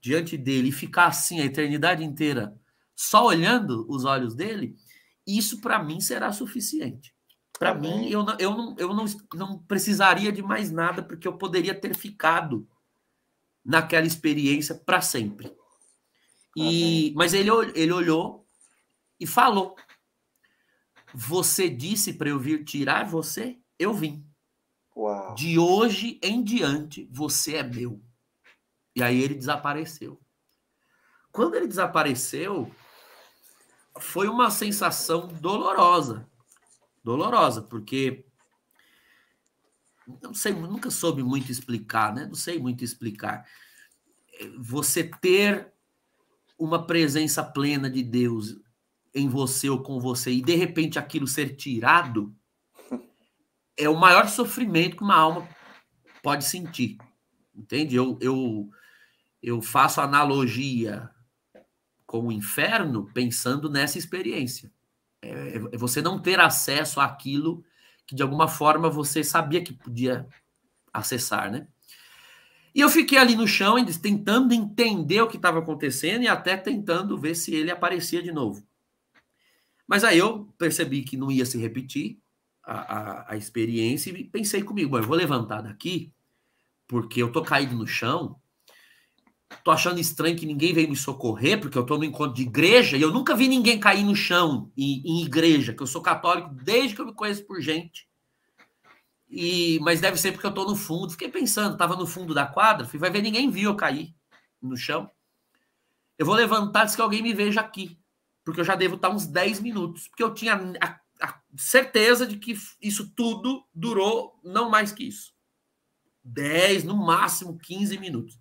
diante dele e ficar assim a eternidade inteira, só olhando os olhos dele, isso para mim será suficiente. Para tá mim, eu, não, eu, não, eu não, não precisaria de mais nada, porque eu poderia ter ficado naquela experiência para sempre. Tá e, mas ele, ele olhou e falou: Você disse para eu vir tirar você? Eu vim. Uau. De hoje em diante, você é meu. E aí ele desapareceu. Quando ele desapareceu, foi uma sensação dolorosa. Dolorosa, porque não sei, nunca soube muito explicar, né? Não sei muito explicar. Você ter uma presença plena de Deus em você ou com você e de repente aquilo ser tirado é o maior sofrimento que uma alma pode sentir. Entende? Eu eu eu faço analogia com o inferno pensando nessa experiência. É, é, é você não ter acesso àquilo que de alguma forma você sabia que podia acessar, né? E eu fiquei ali no chão, tentando entender o que estava acontecendo e até tentando ver se ele aparecia de novo. Mas aí eu percebi que não ia se repetir a, a, a experiência e pensei comigo, eu vou levantar daqui, porque eu tô caído no chão tô achando estranho que ninguém veio me socorrer, porque eu tô no encontro de igreja e eu nunca vi ninguém cair no chão em, em igreja, que eu sou católico desde que eu me conheço por gente. E, mas deve ser porque eu tô no fundo. Fiquei pensando, tava no fundo da quadra, fui, vai ver, ninguém viu eu cair no chão. Eu vou levantar antes que alguém me veja aqui, porque eu já devo estar uns 10 minutos, porque eu tinha a, a certeza de que isso tudo durou não mais que isso. 10, no máximo 15 minutos.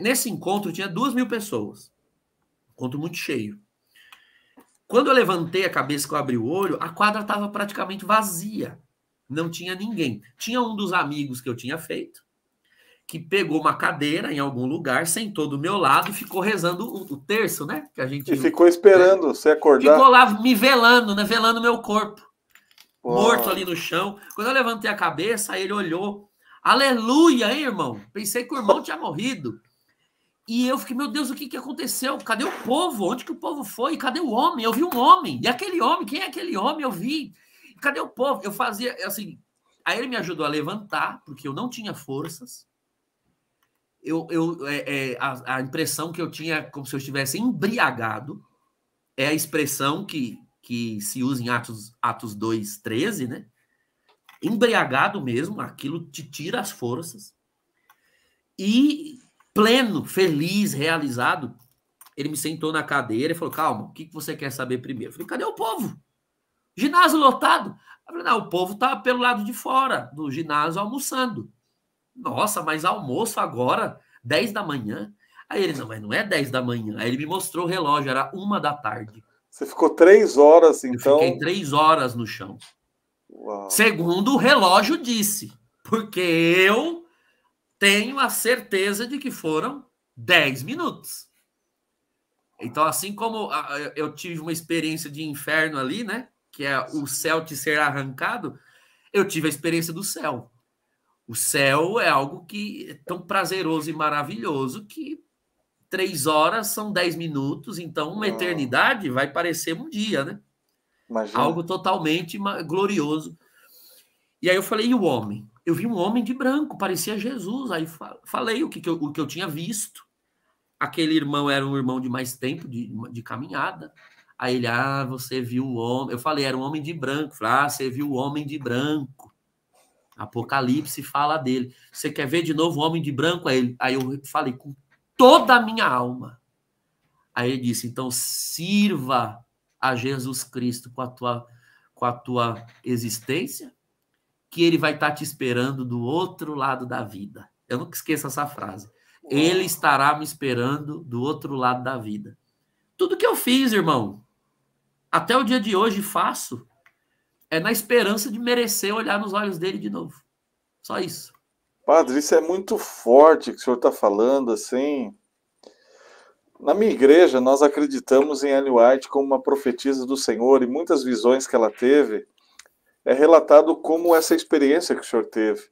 Nesse encontro tinha duas mil pessoas. Encontro muito cheio. Quando eu levantei a cabeça que eu abri o olho, a quadra estava praticamente vazia. Não tinha ninguém. Tinha um dos amigos que eu tinha feito, que pegou uma cadeira em algum lugar, sentou do meu lado e ficou rezando o, o terço, né? Que a gente, e ficou esperando né? você acordar. Ficou lá me velando, né? Velando meu corpo. Uau. Morto ali no chão. Quando eu levantei a cabeça, ele olhou. Aleluia, hein, irmão? Pensei que o irmão tinha morrido. E eu fiquei, meu Deus, o que, que aconteceu? Cadê o povo? Onde que o povo foi? Cadê o homem? Eu vi um homem. E aquele homem? Quem é aquele homem? Eu vi. Cadê o povo? Eu fazia assim. Aí ele me ajudou a levantar, porque eu não tinha forças. Eu, eu é, é, a, a, impressão que eu tinha, como se eu estivesse embriagado, é a expressão que, que se usa em Atos, Atos 2, 13, né? Embriagado mesmo, aquilo te tira as forças. E pleno, feliz, realizado, ele me sentou na cadeira e falou: Calma, o que você quer saber primeiro? Eu falei: Cadê o povo? Ginásio lotado. Eu falei: Não, o povo tá pelo lado de fora do ginásio almoçando. Nossa, mas almoço agora, 10 da manhã? Aí ele: Não, mas não é 10 da manhã. Aí ele me mostrou o relógio, era uma da tarde. Você ficou três horas, então? Eu fiquei três horas no chão. Uau. Segundo o relógio disse, porque eu tenho a certeza de que foram 10 minutos. Então, assim como ah, eu tive uma experiência de inferno ali, né? Que é o céu te ser arrancado, eu tive a experiência do céu. O céu é algo que é tão prazeroso e maravilhoso que três horas são dez minutos, então uma hum. eternidade vai parecer um dia, né? Imagina. Algo totalmente glorioso. E aí eu falei, e o homem? eu vi um homem de branco, parecia Jesus. Aí falei o que, que eu, o que eu tinha visto. Aquele irmão era um irmão de mais tempo, de, de caminhada. Aí ele, ah, você viu o homem. Eu falei, era um homem de branco. Falei, ah, você viu o homem de branco. Apocalipse fala dele. Você quer ver de novo o homem de branco? Aí, ele, aí eu falei, com toda a minha alma. Aí ele disse, então sirva a Jesus Cristo com a tua, com a tua existência, que ele vai estar tá te esperando do outro lado da vida. Eu nunca esqueço essa frase. É. Ele estará me esperando do outro lado da vida. Tudo que eu fiz, irmão, até o dia de hoje faço, é na esperança de merecer olhar nos olhos dele de novo. Só isso. Padre, isso é muito forte que o senhor está falando, assim. Na minha igreja, nós acreditamos em Annie White como uma profetisa do Senhor e muitas visões que ela teve é relatado como essa experiência que o senhor teve.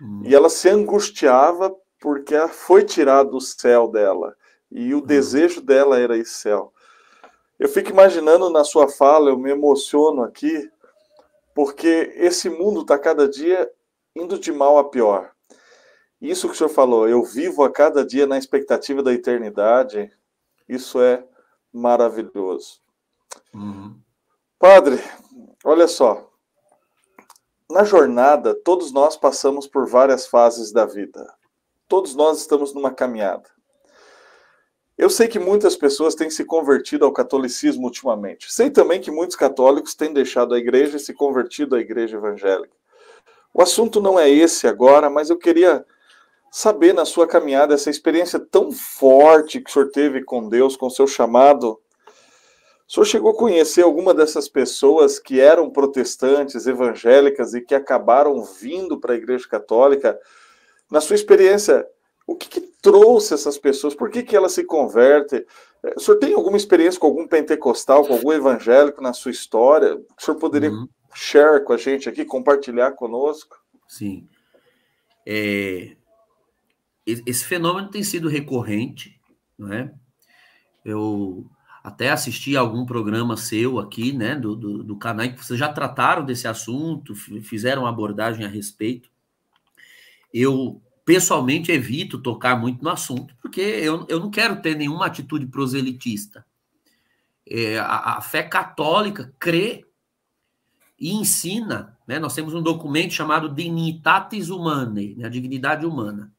Hum. E ela se angustiava porque foi tirado o céu dela e o hum. desejo dela era esse céu. Eu fico imaginando na sua fala, eu me emociono aqui, porque esse mundo está cada dia indo de mal a pior. Isso que o senhor falou, eu vivo a cada dia na expectativa da eternidade, isso é maravilhoso. Uhum. Padre, olha só, na jornada, todos nós passamos por várias fases da vida. Todos nós estamos numa caminhada. Eu sei que muitas pessoas têm se convertido ao catolicismo ultimamente. Sei também que muitos católicos têm deixado a igreja e se convertido à igreja evangélica. O assunto não é esse agora, mas eu queria saber na sua caminhada essa experiência tão forte que o senhor teve com Deus, com seu chamado o senhor chegou a conhecer alguma dessas pessoas que eram protestantes, evangélicas e que acabaram vindo para a Igreja Católica? Na sua experiência, o que, que, trouxe essas pessoas? Por que, que elas se convertem? Eh, o senhor tem alguma experiência com algum pentecostal, com algum evangélico na sua história? O senhor poderia uhum. share com a gente aqui, compartilhar conosco? Sim. É... Esse fenômeno tem sido recorrente, não é? Eu até assisti algum programa seu aqui, né, do, do, do canal, que vocês já trataram desse assunto, fizeram abordagem a respeito. Eu, pessoalmente, evito tocar muito no assunto, porque eu, eu não quero ter nenhuma atitude proselitista. É, a, a, fé católica crê e ensina, né, nós temos um documento chamado Dignitatis Humanae, né, a dignidade humana,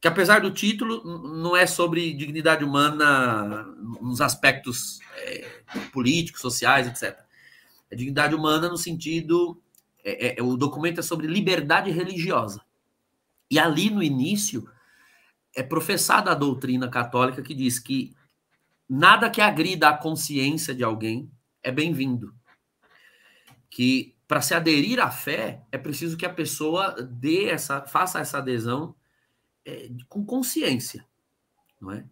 que apesar do título, não é sobre dignidade humana nos aspectos é, políticos, sociais, etc. É dignidade humana no sentido. É, é, é, o documento é sobre liberdade religiosa. E ali no início é professada a doutrina católica que diz que nada que agrida a consciência de alguém é bem-vindo. Que para se aderir à fé é preciso que a pessoa dê essa, faça essa adesão é, com consciência, não é?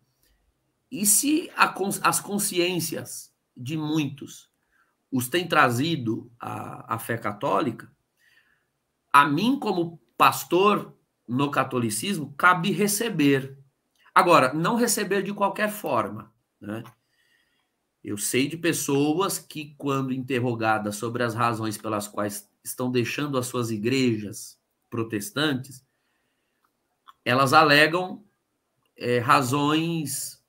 E se a, as consciências de muitos os têm trazido a, a fé católica, a mim, como pastor no catolicismo, cabe receber. Agora, não receber de qualquer forma. Né? Eu sei de pessoas que, quando interrogadas sobre as razões pelas quais estão deixando as suas igrejas protestantes, elas alegam é, razões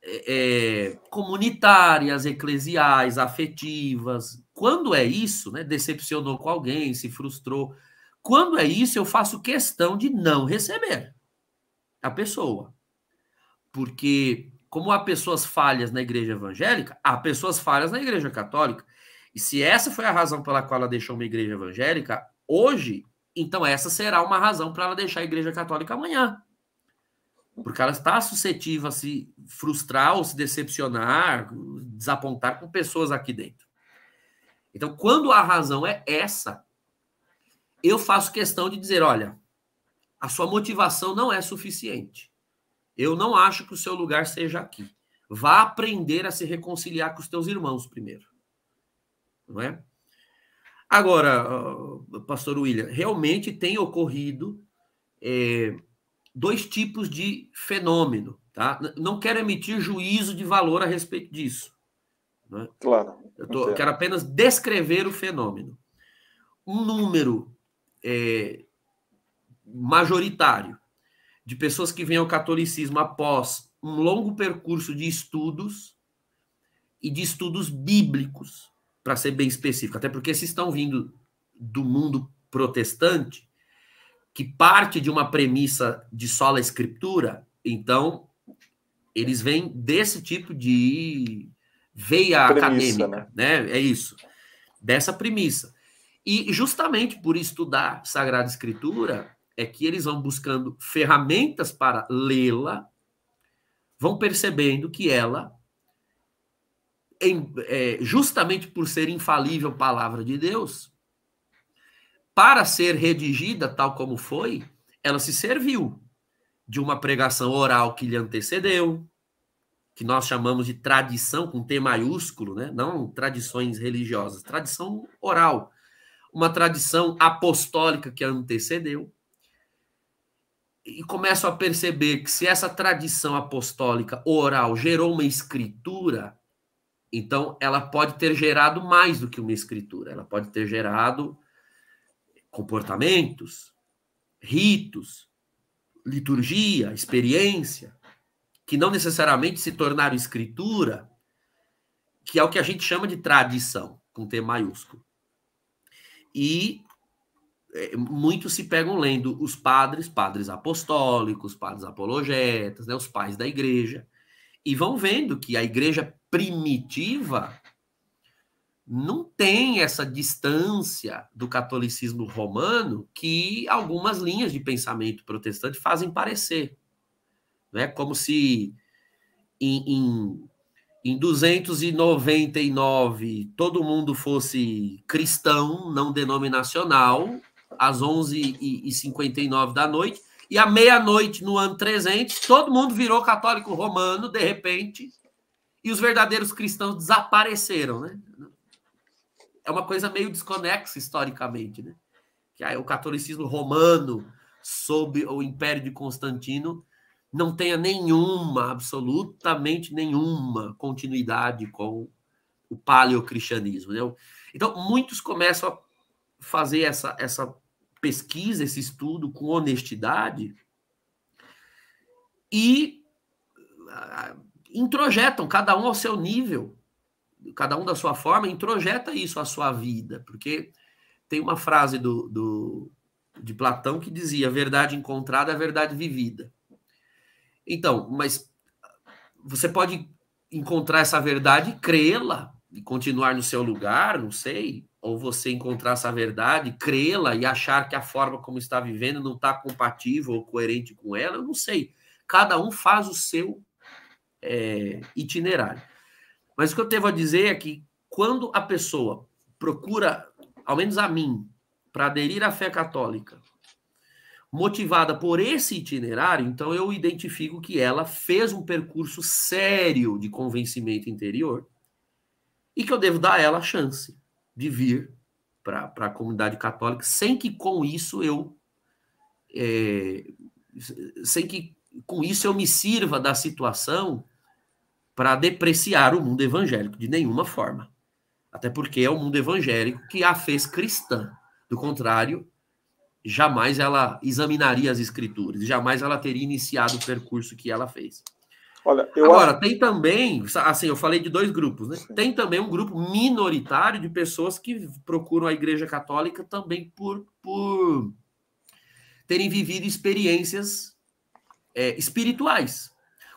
é, é, comunitárias, eclesiais, afetivas. Quando é isso, né, decepcionou com alguém, se frustrou. Quando é isso, eu faço questão de não receber a pessoa. Porque, como há pessoas falhas na igreja evangélica, há pessoas falhas na igreja católica. E se essa foi a razão pela qual ela deixou uma igreja evangélica, hoje então, essa será uma razão para ela deixar a Igreja Católica amanhã. Porque ela está suscetível a se frustrar ou se decepcionar, desapontar com pessoas aqui dentro. Então, quando a razão é essa, eu faço questão de dizer: olha, a sua motivação não é suficiente. Eu não acho que o seu lugar seja aqui. Vá aprender a se reconciliar com os teus irmãos primeiro. Não é? Agora, pastor William, realmente tem ocorrido é, dois tipos de fenômeno, tá? Não quero emitir juízo de valor a respeito disso. Né? Claro. Eu, tô, quero apenas descrever o fenômeno. Um número é, majoritário de pessoas que vêm ao catolicismo após um longo percurso de estudos e de estudos bíblicos para ser bem específico, até porque se estão vindo do mundo protestante, que parte de uma premissa de sola escritura, então eles vêm desse tipo de veia premissa, acadêmica, né? né? É isso. Dessa premissa. E justamente por estudar Sagrada Escritura é que eles vão buscando ferramentas para lê-la, vão percebendo que ela em, é, justamente por ser infalível palavra de Deus, para ser redigida tal como foi, ela se serviu de uma pregação oral que lhe antecedeu, que nós chamamos de tradição com T maiúsculo, né? não tradições religiosas, tradição oral, uma tradição apostólica que antecedeu. E começo a perceber que se essa tradição apostólica oral gerou uma escritura, então, ela pode ter gerado mais do que uma escritura, ela pode ter gerado comportamentos, ritos, liturgia, experiência, que não necessariamente se tornaram escritura, que é o que a gente chama de tradição, com T maiúsculo. E é, muitos se pegam lendo os padres, padres apostólicos, padres apologetas, né, os pais da igreja, e vão vendo que a igreja primitiva não tem essa distância do catolicismo romano que algumas linhas de pensamento protestante fazem parecer. Né? Como se em, em, em 299 todo mundo fosse cristão, não denominacional, às 11h59 da noite, e à meia-noite no ano 300 todo mundo virou católico romano, de repente e os verdadeiros cristãos desapareceram, né? É uma coisa meio desconexa historicamente, né? Que ah, o catolicismo romano sob o império de Constantino não tenha nenhuma, absolutamente nenhuma continuidade com o paleocristianismo, né? Então, muitos começam a fazer essa, essa pesquisa, esse estudo com honestidade e introjetam, cada um ao seu nível, cada um da sua forma, introjeta isso à sua vida, porque tem uma frase do, do de Platão que dizia: verdade encontrada é verdade vivida. Então, mas você pode encontrar essa verdade e crê-la e continuar no seu lugar, não sei, ou você encontrar essa verdade, crê-la e achar que a forma como está vivendo não está compatível ou coerente com ela, eu não sei. Cada um faz o seu é, itinerário. Mas o que eu devo a dizer é que quando a pessoa procura, ao menos a mim, para aderir à fé católica, motivada por esse itinerário, então eu identifico que ela fez um percurso sério de convencimento interior e que eu devo dar a ela a chance de vir para a comunidade católica, sem que com isso eu. É, sem que com isso eu me sirva da situação para depreciar o mundo evangélico de nenhuma forma. Até porque é o mundo evangélico que a fez cristã. Do contrário, jamais ela examinaria as escrituras, jamais ela teria iniciado o percurso que ela fez. Olha, Agora, acho... tem também, assim, eu falei de dois grupos, né? Sim. Tem também um grupo minoritário de pessoas que procuram a Igreja Católica também por, por terem vivido experiências é, espirituais,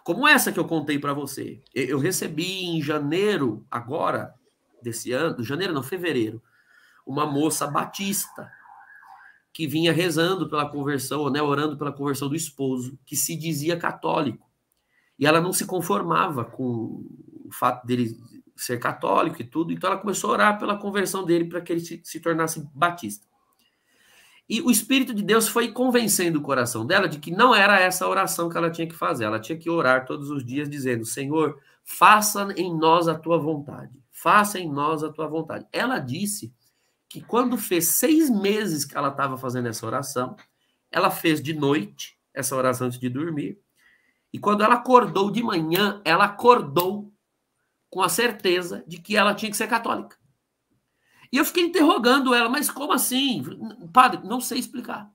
como essa que eu contei para você. Eu recebi em janeiro, agora, desse ano, janeiro não, fevereiro, uma moça batista que vinha rezando pela conversão, né, orando pela conversão do esposo, que se dizia católico. E ela não se conformava com o fato dele ser católico e tudo, então ela começou a orar pela conversão dele para que ele se, se tornasse batista. E o Espírito de Deus foi convencendo o coração dela de que não era essa a oração que ela tinha que fazer. Ela tinha que orar todos os dias dizendo: Senhor, faça em nós a tua vontade. Faça em nós a tua vontade. Ela disse que quando fez seis meses que ela estava fazendo essa oração, ela fez de noite essa oração antes de dormir. E quando ela acordou de manhã, ela acordou com a certeza de que ela tinha que ser católica. E eu fiquei interrogando ela, mas como assim? Padre, não sei explicar.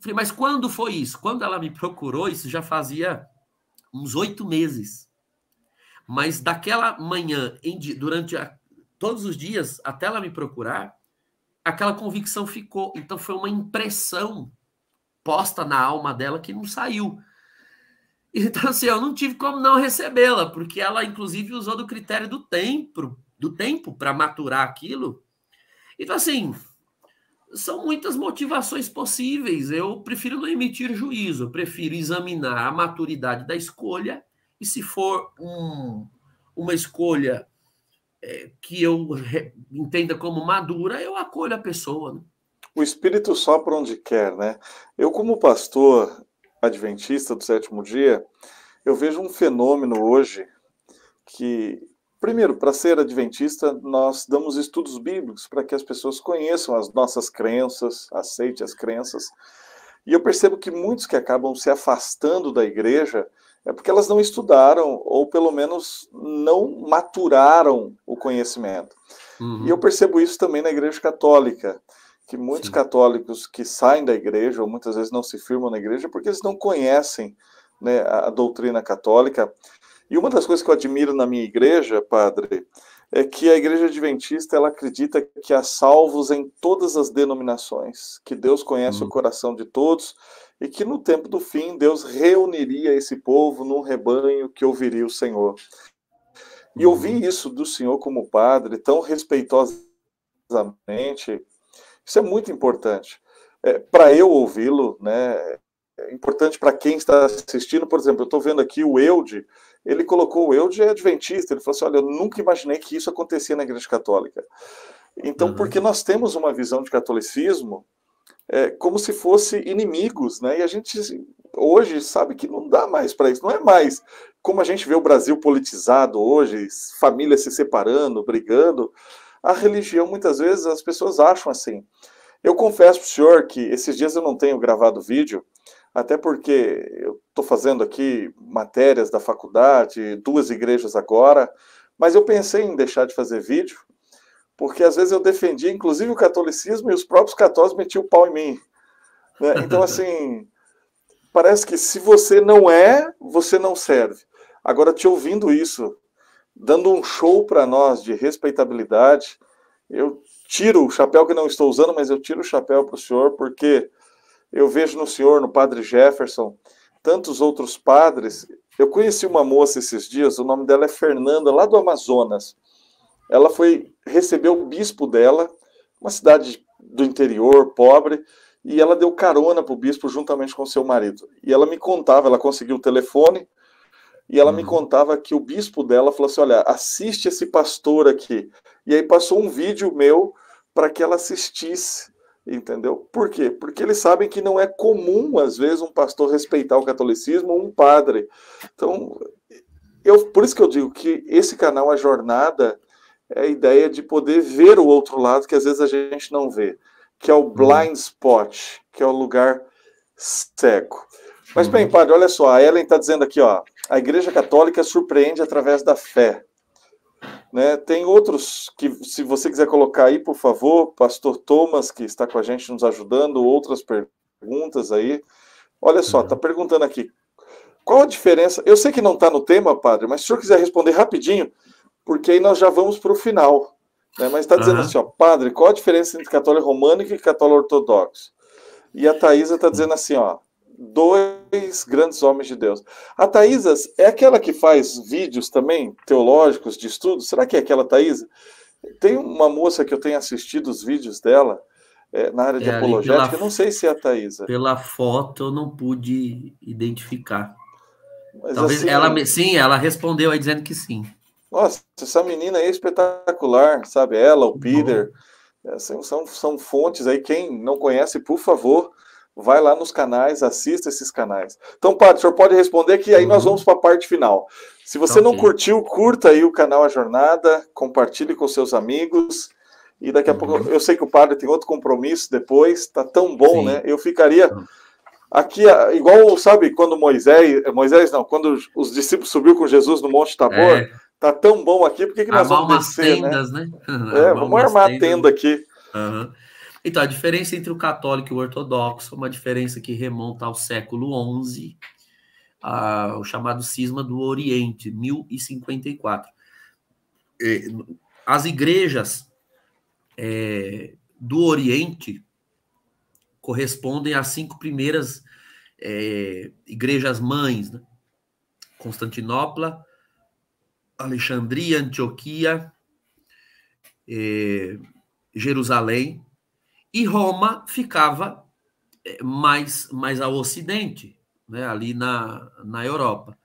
falei, mas quando foi isso? Quando ela me procurou, isso já fazia uns oito meses. Mas daquela manhã, em, durante a, todos os dias, até ela me procurar, aquela convicção ficou. Então foi uma impressão posta na alma dela que não saiu. Então, assim, eu não tive como não recebê-la, porque ela, inclusive, usou do critério do tempo do tempo para maturar aquilo. Então, assim, são muitas motivações possíveis. Eu prefiro não emitir juízo, eu prefiro examinar a maturidade da escolha e se for um, uma escolha é, que eu entenda como madura, eu acolho a pessoa. Né? O espírito sopra onde quer, né? Eu, como pastor adventista do sétimo dia, eu vejo um fenômeno hoje que Primeiro, para ser adventista, nós damos estudos bíblicos para que as pessoas conheçam as nossas crenças, aceitem as crenças. E eu percebo que muitos que acabam se afastando da igreja é porque elas não estudaram ou pelo menos não maturaram o conhecimento. Uhum. E eu percebo isso também na igreja católica, que muitos Sim. católicos que saem da igreja ou muitas vezes não se firmam na igreja porque eles não conhecem né, a doutrina católica e uma das coisas que eu admiro na minha igreja, padre, é que a igreja adventista ela acredita que há salvos em todas as denominações, que Deus conhece uhum. o hum. coração de todos e que no tempo do fim Deus reuniria esse povo num rebanho que ouviria o Senhor. E ouvir hum. isso do Senhor como padre, tão respeitosamente, isso é muito importante. É, para eu ouvi-lo, né, é importante para quem está assistindo, por exemplo, eu estou vendo aqui o Eude, ele colocou eu de adventista. Ele falou assim: olha, eu nunca imaginei que isso acontecia na Igreja Católica. Então, uhum. porque nós temos uma visão de catolicismo é, como se fosse inimigos, né? E a gente hoje sabe que não dá mais para isso, não é mais como a gente vê o Brasil politizado hoje, famílias se separando, brigando. A religião, muitas vezes, as pessoas acham assim. Eu confesso para o senhor que esses dias eu não tenho gravado vídeo, até porque eu estou fazendo aqui matérias da faculdade, duas igrejas agora, mas eu pensei em deixar de fazer vídeo, porque às vezes eu defendia, inclusive, o catolicismo e os próprios católicos metiam o pau em mim. Né? Então, assim, parece que se você não é, você não serve. Agora, te ouvindo isso, dando um show para nós de respeitabilidade, eu tiro o chapéu que não estou usando, mas eu tiro o chapéu para o senhor, porque eu vejo no senhor, no padre Jefferson, tantos outros padres. Eu conheci uma moça esses dias, o nome dela é Fernanda, lá do Amazonas. Ela foi receber o bispo dela, uma cidade do interior, pobre, e ela deu carona para o bispo juntamente com seu marido. E ela me contava, ela conseguiu o telefone, e ela me uhum. contava que o bispo dela falou assim: Olha, assiste esse pastor aqui. E aí passou um vídeo meu para que ela assistisse Entendeu? Por quê? Porque eles sabem que não é comum, às vezes, um pastor respeitar o catolicismo ou um padre. Então, eu, por isso que eu digo que esse canal, A Jornada, é a ideia de poder ver o outro lado que às vezes a gente não vê, que é o uhum. blind spot, que é o lugar cego. Mas bem, uhum. padre, olha só, a Ellen está dizendo aqui, ó, a Igreja Católica surpreende através da fé. Né? Tem outros que, se você quiser colocar aí, por favor, Pastor Thomas, que está com a gente nos ajudando, outras perguntas aí. Olha só, está perguntando aqui, qual a diferença? Eu sei que não está no tema, padre, mas se o senhor quiser responder rapidinho, porque aí nós já vamos para o final. Né? Mas está dizendo uhum. assim, ó, padre, qual a diferença entre católico românico e católico ortodoxo? E a Thaisa está dizendo assim, ó, dois grandes homens de Deus. A Thaísas é aquela que faz vídeos também teológicos de estudo? Será que é aquela Thaisa? Tem uma moça que eu tenho assistido os vídeos dela é, na área de é, apologética, pela, não sei se é a Thaisa. Pela foto eu não pude identificar. Mas Talvez assim, ela sim, ela respondeu aí dizendo que sim. Nossa, essa menina é espetacular, sabe? Ela, o Peter, é, são, são, são fontes aí. Quem não conhece, por favor, Vai lá nos canais, assista esses canais. Então, padre, o senhor pode responder que aí uhum. nós vamos para a parte final. Se você então, não sim. curtiu, curta aí o canal A Jornada, compartilhe com seus amigos. E daqui a uhum. pouco, eu sei que o padre tem outro compromisso depois, tá tão bom, sim. né? Eu ficaria uhum. aqui, ah, igual, sabe, quando Moisés, Moisés não, quando os discípulos subiu com Jesus no Monte Tabor, é. tá tão bom aqui, por que, que nós Armar vamos descer, né? tendas, né? né? É, vamos armar tendas. a tenda aqui. Uhum. Então, a diferença entre o católico e o ortodoxo é uma diferença que remonta ao século XI, a, o chamado Cisma do Oriente, 1054. As igrejas é, do Oriente correspondem às cinco primeiras é, igrejas mães: né? Constantinopla, Alexandria, Antioquia, é, Jerusalém e Roma ficava eh, mais, mais ao ocidente, né, ali na, na Europa.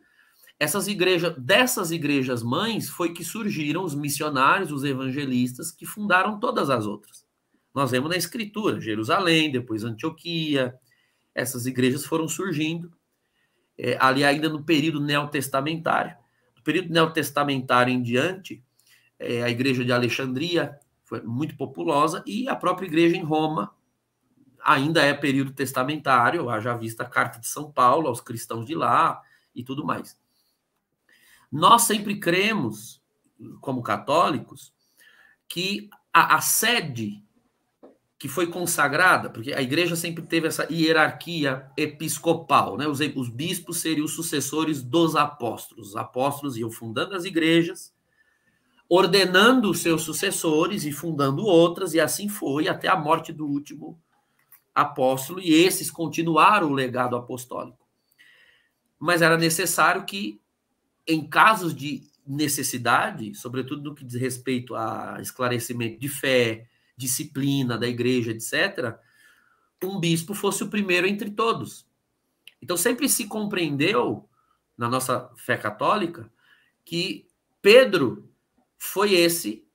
Essas igrejas, dessas igrejas mães, foi que surgiram os missionários, os evangelistas, que fundaram todas as outras. Nós vemos na escritura, Jerusalém, depois Antioquia, essas igrejas foram surgindo, é, ali ainda no período neotestamentário. Do período neotestamentário em diante, é, a igreja de Alexandria, foi muito populosa, e a própria igreja em Roma ainda é período testamentário, haja vista a carta de São Paulo aos cristãos de lá e tudo mais. Nós sempre cremos, como católicos, que a, a sede que foi consagrada, porque a igreja sempre teve essa hierarquia episcopal, né? Os, os bispos seriam os sucessores dos apóstolos. Os apóstolos iam fundando as igrejas, ordenando seus sucessores e fundando outras, e assim foi até a morte do último apóstolo, e esses continuaram o legado apostólico. Mas era necessário que, em casos de necessidade, sobretudo no que diz respeito a esclarecimento de fé, disciplina da igreja, etc., um bispo fosse o primeiro entre todos. Então sempre se compreendeu, na nossa fé católica, que Pedro foi esse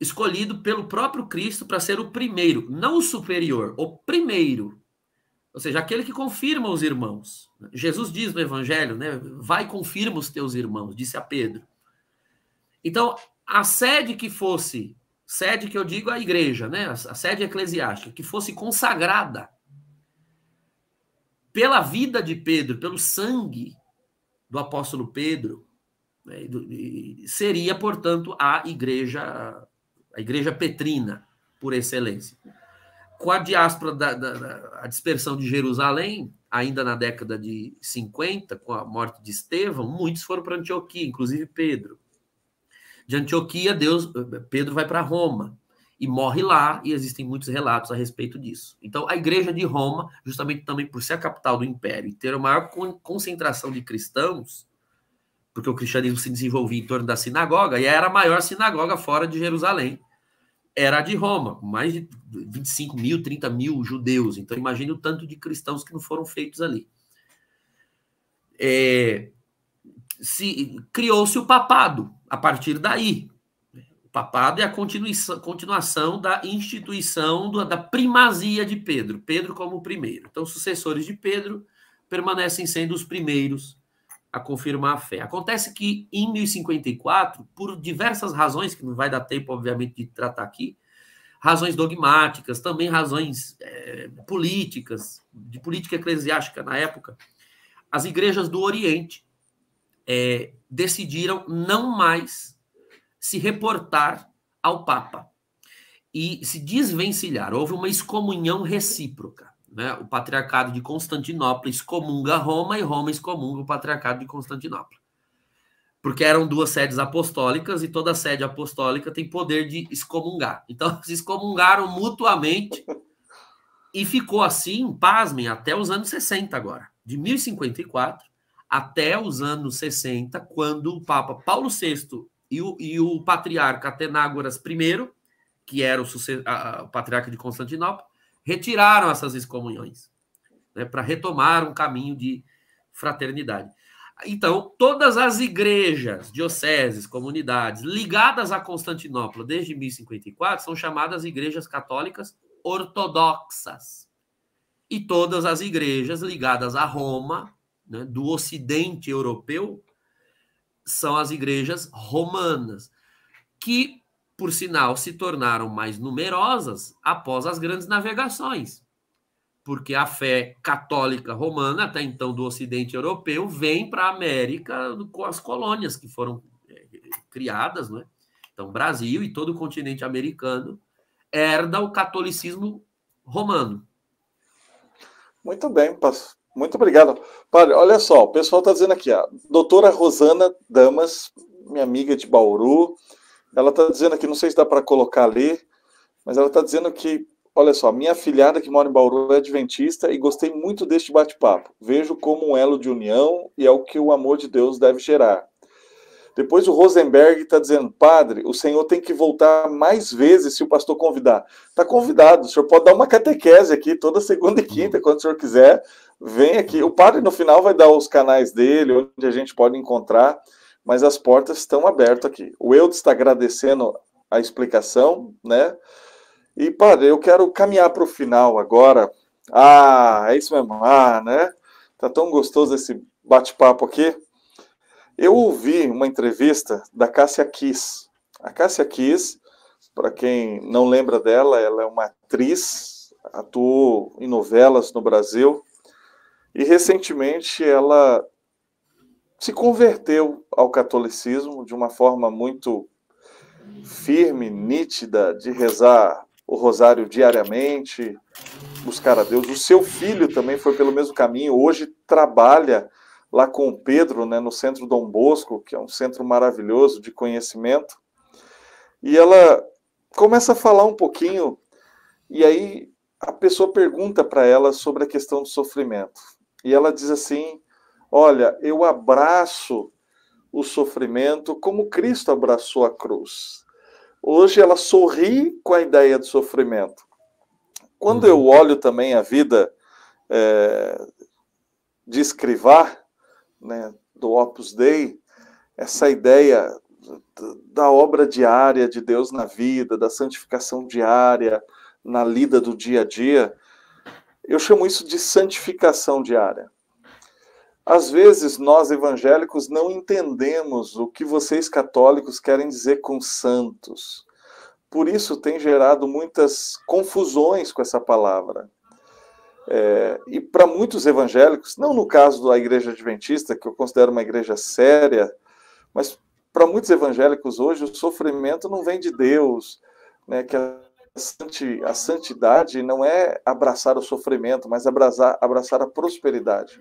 escolhido pelo próprio Cristo para ser o primeiro, não o superior, o primeiro. Ou seja, aquele que confirma os irmãos. Jesus diz no Evangelho, né? Vai confirma os teus irmãos, disse a Pedro. Então, a sede que fosse, sede que eu digo a igreja, né? A sede eclesiástica, que fosse consagrada pela vida de Pedro, pelo sangue do apóstolo Pedro, né, seria, portanto, a igreja, a igreja petrina, por excelência. Com a diáspora, da, da, da, a dispersão de Jerusalém, ainda na década de 50, com a morte de Estevão, muitos foram para Antioquia, inclusive Pedro. De Antioquia, Deus, Pedro vai para Roma e morre lá, e existem muitos relatos a respeito disso. Então, a igreja de Roma, justamente também por ser a capital do império e ter a maior concentração de cristãos, porque o cristianismo se desenvolvia em torno da sinagoga, e era a maior sinagoga fora de Jerusalém. Era a de Roma, mais de 25 mil, 30 mil judeus. Então, imagine o tanto de cristãos que não foram feitos ali. É, se criou-se o papado a partir daí. O papado é a continuação da instituição do, da primazia de Pedro, Pedro como o primeiro. Então, sucessores de Pedro permanecem sendo os primeiros a confirmar a fé. Acontece que em 1054, por diversas razões, que não vai dar tempo, obviamente, de tratar aqui, razões dogmáticas, também razões é, políticas, de política eclesiástica na época, as igrejas do Oriente é, decidiram não mais se reportar ao Papa e se desvencilhar. Houve uma excomunhão recíproca. Né? O patriarcado de Constantinopla excomunga Roma e Roma excomunga o patriarcado de Constantinopla. Porque eram duas sedes apostólicas e toda sede apostólica tem poder de excomungar. Então, se excomungaram mutuamente e ficou assim, pasmem, até os anos 60 agora. De 1054 até os anos 60, quando o Papa Paulo VI e o, e o patriarca Atenágoras I, que era o, a, o patriarca de Constantinopla, retiraram essas excomunhões, né, para retomar um caminho de fraternidade. Então, todas as igrejas, dioceses, comunidades ligadas a Constantinopla desde 1054 são chamadas igrejas católicas ortodoxas. E todas as igrejas ligadas a Roma, né, do ocidente europeu, são as igrejas romanas, que por sinal, se tornaram mais numerosas após as grandes navegações, porque a fé católica romana, até então do Ocidente Europeu, vem para a América com as colônias que foram é, criadas, né? Então, Brasil e todo o continente americano herda o catolicismo romano. Muito bem, pastor. Muito obrigado. Padre, olha só, o pessoal está dizendo aqui, a doutora Rosana Damas, minha amiga de Bauru, ela está dizendo aqui, não sei se dá para colocar ali, mas ela está dizendo que, olha só, minha filhada que mora em Bauru é adventista e gostei muito deste bate-papo. Vejo como um elo de união e é o que o amor de Deus deve gerar. Depois o Rosenberg está dizendo, padre, o senhor tem que voltar mais vezes se o pastor convidar. Está convidado, o senhor pode dar uma catequese aqui toda segunda e quinta, quando o senhor quiser. Vem aqui. O padre, no final, vai dar os canais dele, onde a gente pode encontrar mas as portas estão abertas aqui. O Eudes está agradecendo a explicação, né? E, padre, eu quero caminhar para o final agora. Ah, é isso mesmo. Ah, né? Tá tão gostoso esse bate-papo aqui. Eu ouvi uma entrevista da Cássia Kiss. A Cássia Kiss, para quem não lembra dela, ela é uma atriz, atuou em novelas no Brasil e recentemente ela se converteu ao catolicismo de uma forma muito firme, nítida, de rezar o rosário diariamente, buscar a Deus. O seu filho também foi pelo mesmo caminho, hoje trabalha lá com o Pedro, né, no Centro Dom Bosco, que é um centro maravilhoso de conhecimento. E ela começa a falar um pouquinho, e aí a pessoa pergunta para ela sobre a questão do sofrimento. E ela diz assim: Olha, eu abraço o sofrimento como Cristo abraçou a cruz. Hoje ela sorri com a ideia de sofrimento. Quando eu uhum. olho também a vida é, de escrivá, né, do Opus Dei, essa ideia da obra diária de Deus na vida, da santificação diária, na lida do dia a dia, eu chamo isso de santificação diária. Às vezes nós evangélicos não entendemos o que vocês católicos querem dizer com santos. Por isso tem gerado muitas confusões com essa palavra. É, e para muitos evangélicos, não no caso da igreja adventista, que eu considero uma igreja séria, mas para muitos evangélicos hoje o sofrimento não vem de Deus, né, que a, a santidade não é abraçar o sofrimento, mas abraçar, abraçar a prosperidade.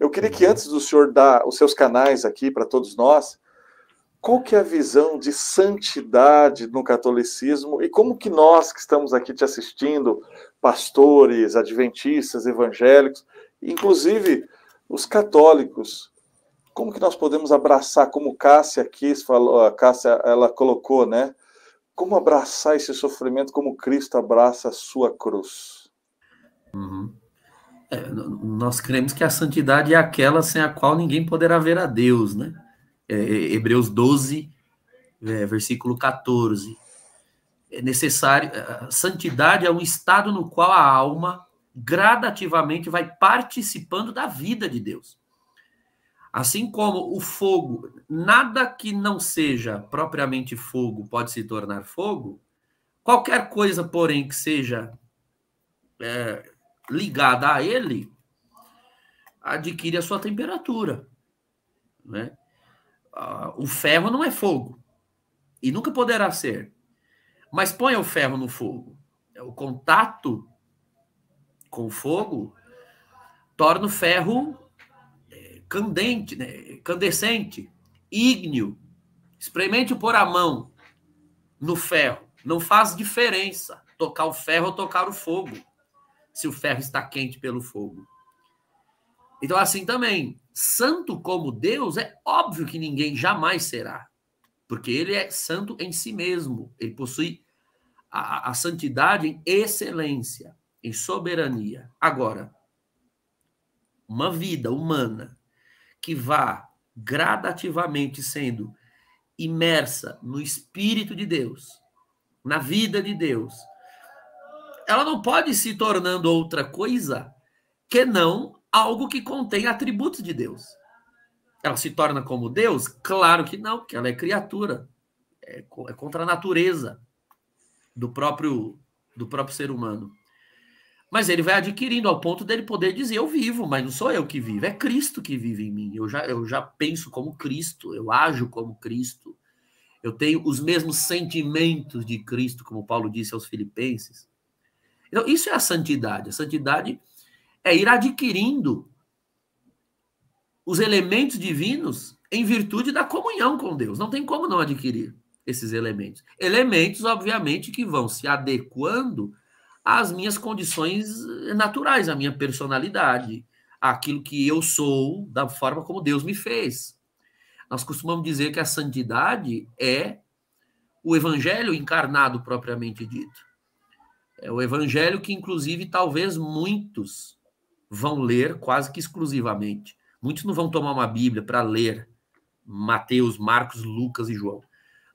Eu queria que uhum. antes do senhor dar os seus canais aqui para todos nós, qual que é a visão de santidade no catolicismo e como que nós que estamos aqui te assistindo, pastores, adventistas, evangélicos, inclusive os católicos, como que nós podemos abraçar, como Cássia aqui falou, a Cássia ela colocou, né? Como abraçar esse sofrimento como Cristo abraça a sua cruz? Uhum. É, nós cremos que a santidade é aquela sem a qual ninguém poderá ver a Deus, né? É, é Hebreus 12, é, versículo 14. É necessário. É, santidade é um estado no qual a alma gradativamente vai participando da vida de Deus. Assim como o fogo, nada que não seja propriamente fogo pode se tornar fogo, qualquer coisa, porém, que seja é, ligada a ele adquire a sua temperatura. Né? Ah, o ferro não é fogo e nunca poderá ser. Mas ponha o ferro no fogo. O contato com o fogo torna o ferro é, candente, né? candescente, ígneo. Experimente pôr a mão no ferro. Não faz diferença tocar o ferro ou tocar o fogo se o ferro está quente pelo fogo. Então, assim também, santo como Deus, é óbvio que ninguém jamais será, porque ele é santo em si mesmo, ele possui a, a santidade em excelência, em soberania. Agora, uma vida humana que vá gradativamente sendo imersa no Espírito de Deus, na vida de Deus, ela não pode se tornando outra coisa que não algo que contém atributos de Deus. Ela se torna como Deus? Claro que não, porque ela é criatura. É, é, contra a natureza do próprio do próprio ser humano. Mas ele vai adquirindo ao ponto dele poder dizer: Eu vivo, mas não sou eu que vivo, é Cristo que vive em mim. Eu já, eu já penso como Cristo, eu ajo como Cristo, eu tenho os mesmos sentimentos de Cristo, como Paulo disse aos Filipenses. Então, isso é a santidade. A santidade é ir adquirindo os elementos divinos em virtude da comunhão com Deus. Não tem como não adquirir esses elementos. Elementos, obviamente, que vão se adequando às minhas condições naturais, à minha personalidade, àquilo que eu sou, da forma como Deus me fez. Nós costumamos dizer que a santidade é o evangelho encarnado propriamente dito. É o evangelho que, inclusive, talvez muitos vão ler quase que exclusivamente. Muitos não vão tomar uma Bíblia para ler Mateus, Marcos, Lucas e João,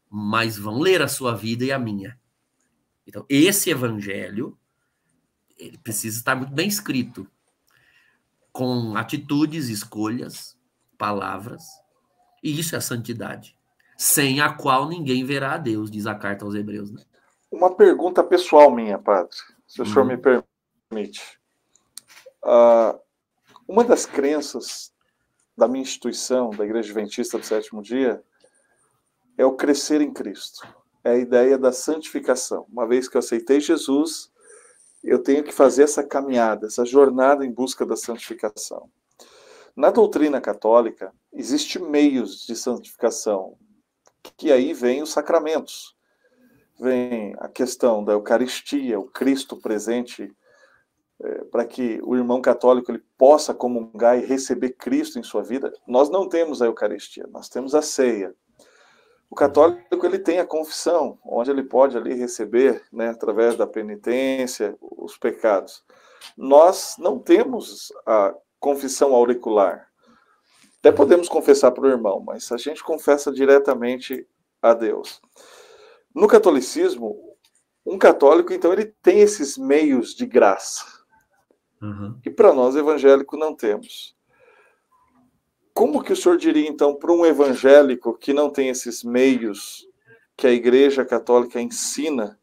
mas vão ler a sua vida e a minha. Então, esse evangelho ele precisa estar muito bem escrito, com atitudes, escolhas, palavras, e isso é a santidade, sem a qual ninguém verá a Deus, diz a carta aos Hebreus, né? Uma pergunta pessoal minha, padre, se o senhor uhum. me permite. Uh, uma das crenças da minha instituição, da Igreja Adventista do Sétimo Dia, é o crescer em Cristo. É a ideia da santificação. Uma vez que eu aceitei Jesus, eu tenho que fazer essa caminhada, essa jornada em busca da santificação. Na doutrina católica, existe meios de santificação, que aí vem os sacramentos vem a questão da Eucaristia, o Cristo presente, é, para que o irmão católico ele possa comungar e receber Cristo em sua vida. Nós não temos a Eucaristia, nós temos a ceia. O católico ele tem a confissão, onde ele pode ali receber, né, através da penitência, os pecados. Nós não temos a confissão auricular. Até podemos confessar para o irmão, mas a gente confessa diretamente a Deus. No catolicismo, um católico, então, ele tem esses meios de graça, uhum. para nós evangélicos não temos. Como que o senhor diria, então, para um evangélico que não tem esses meios que a Igreja Católica ensina,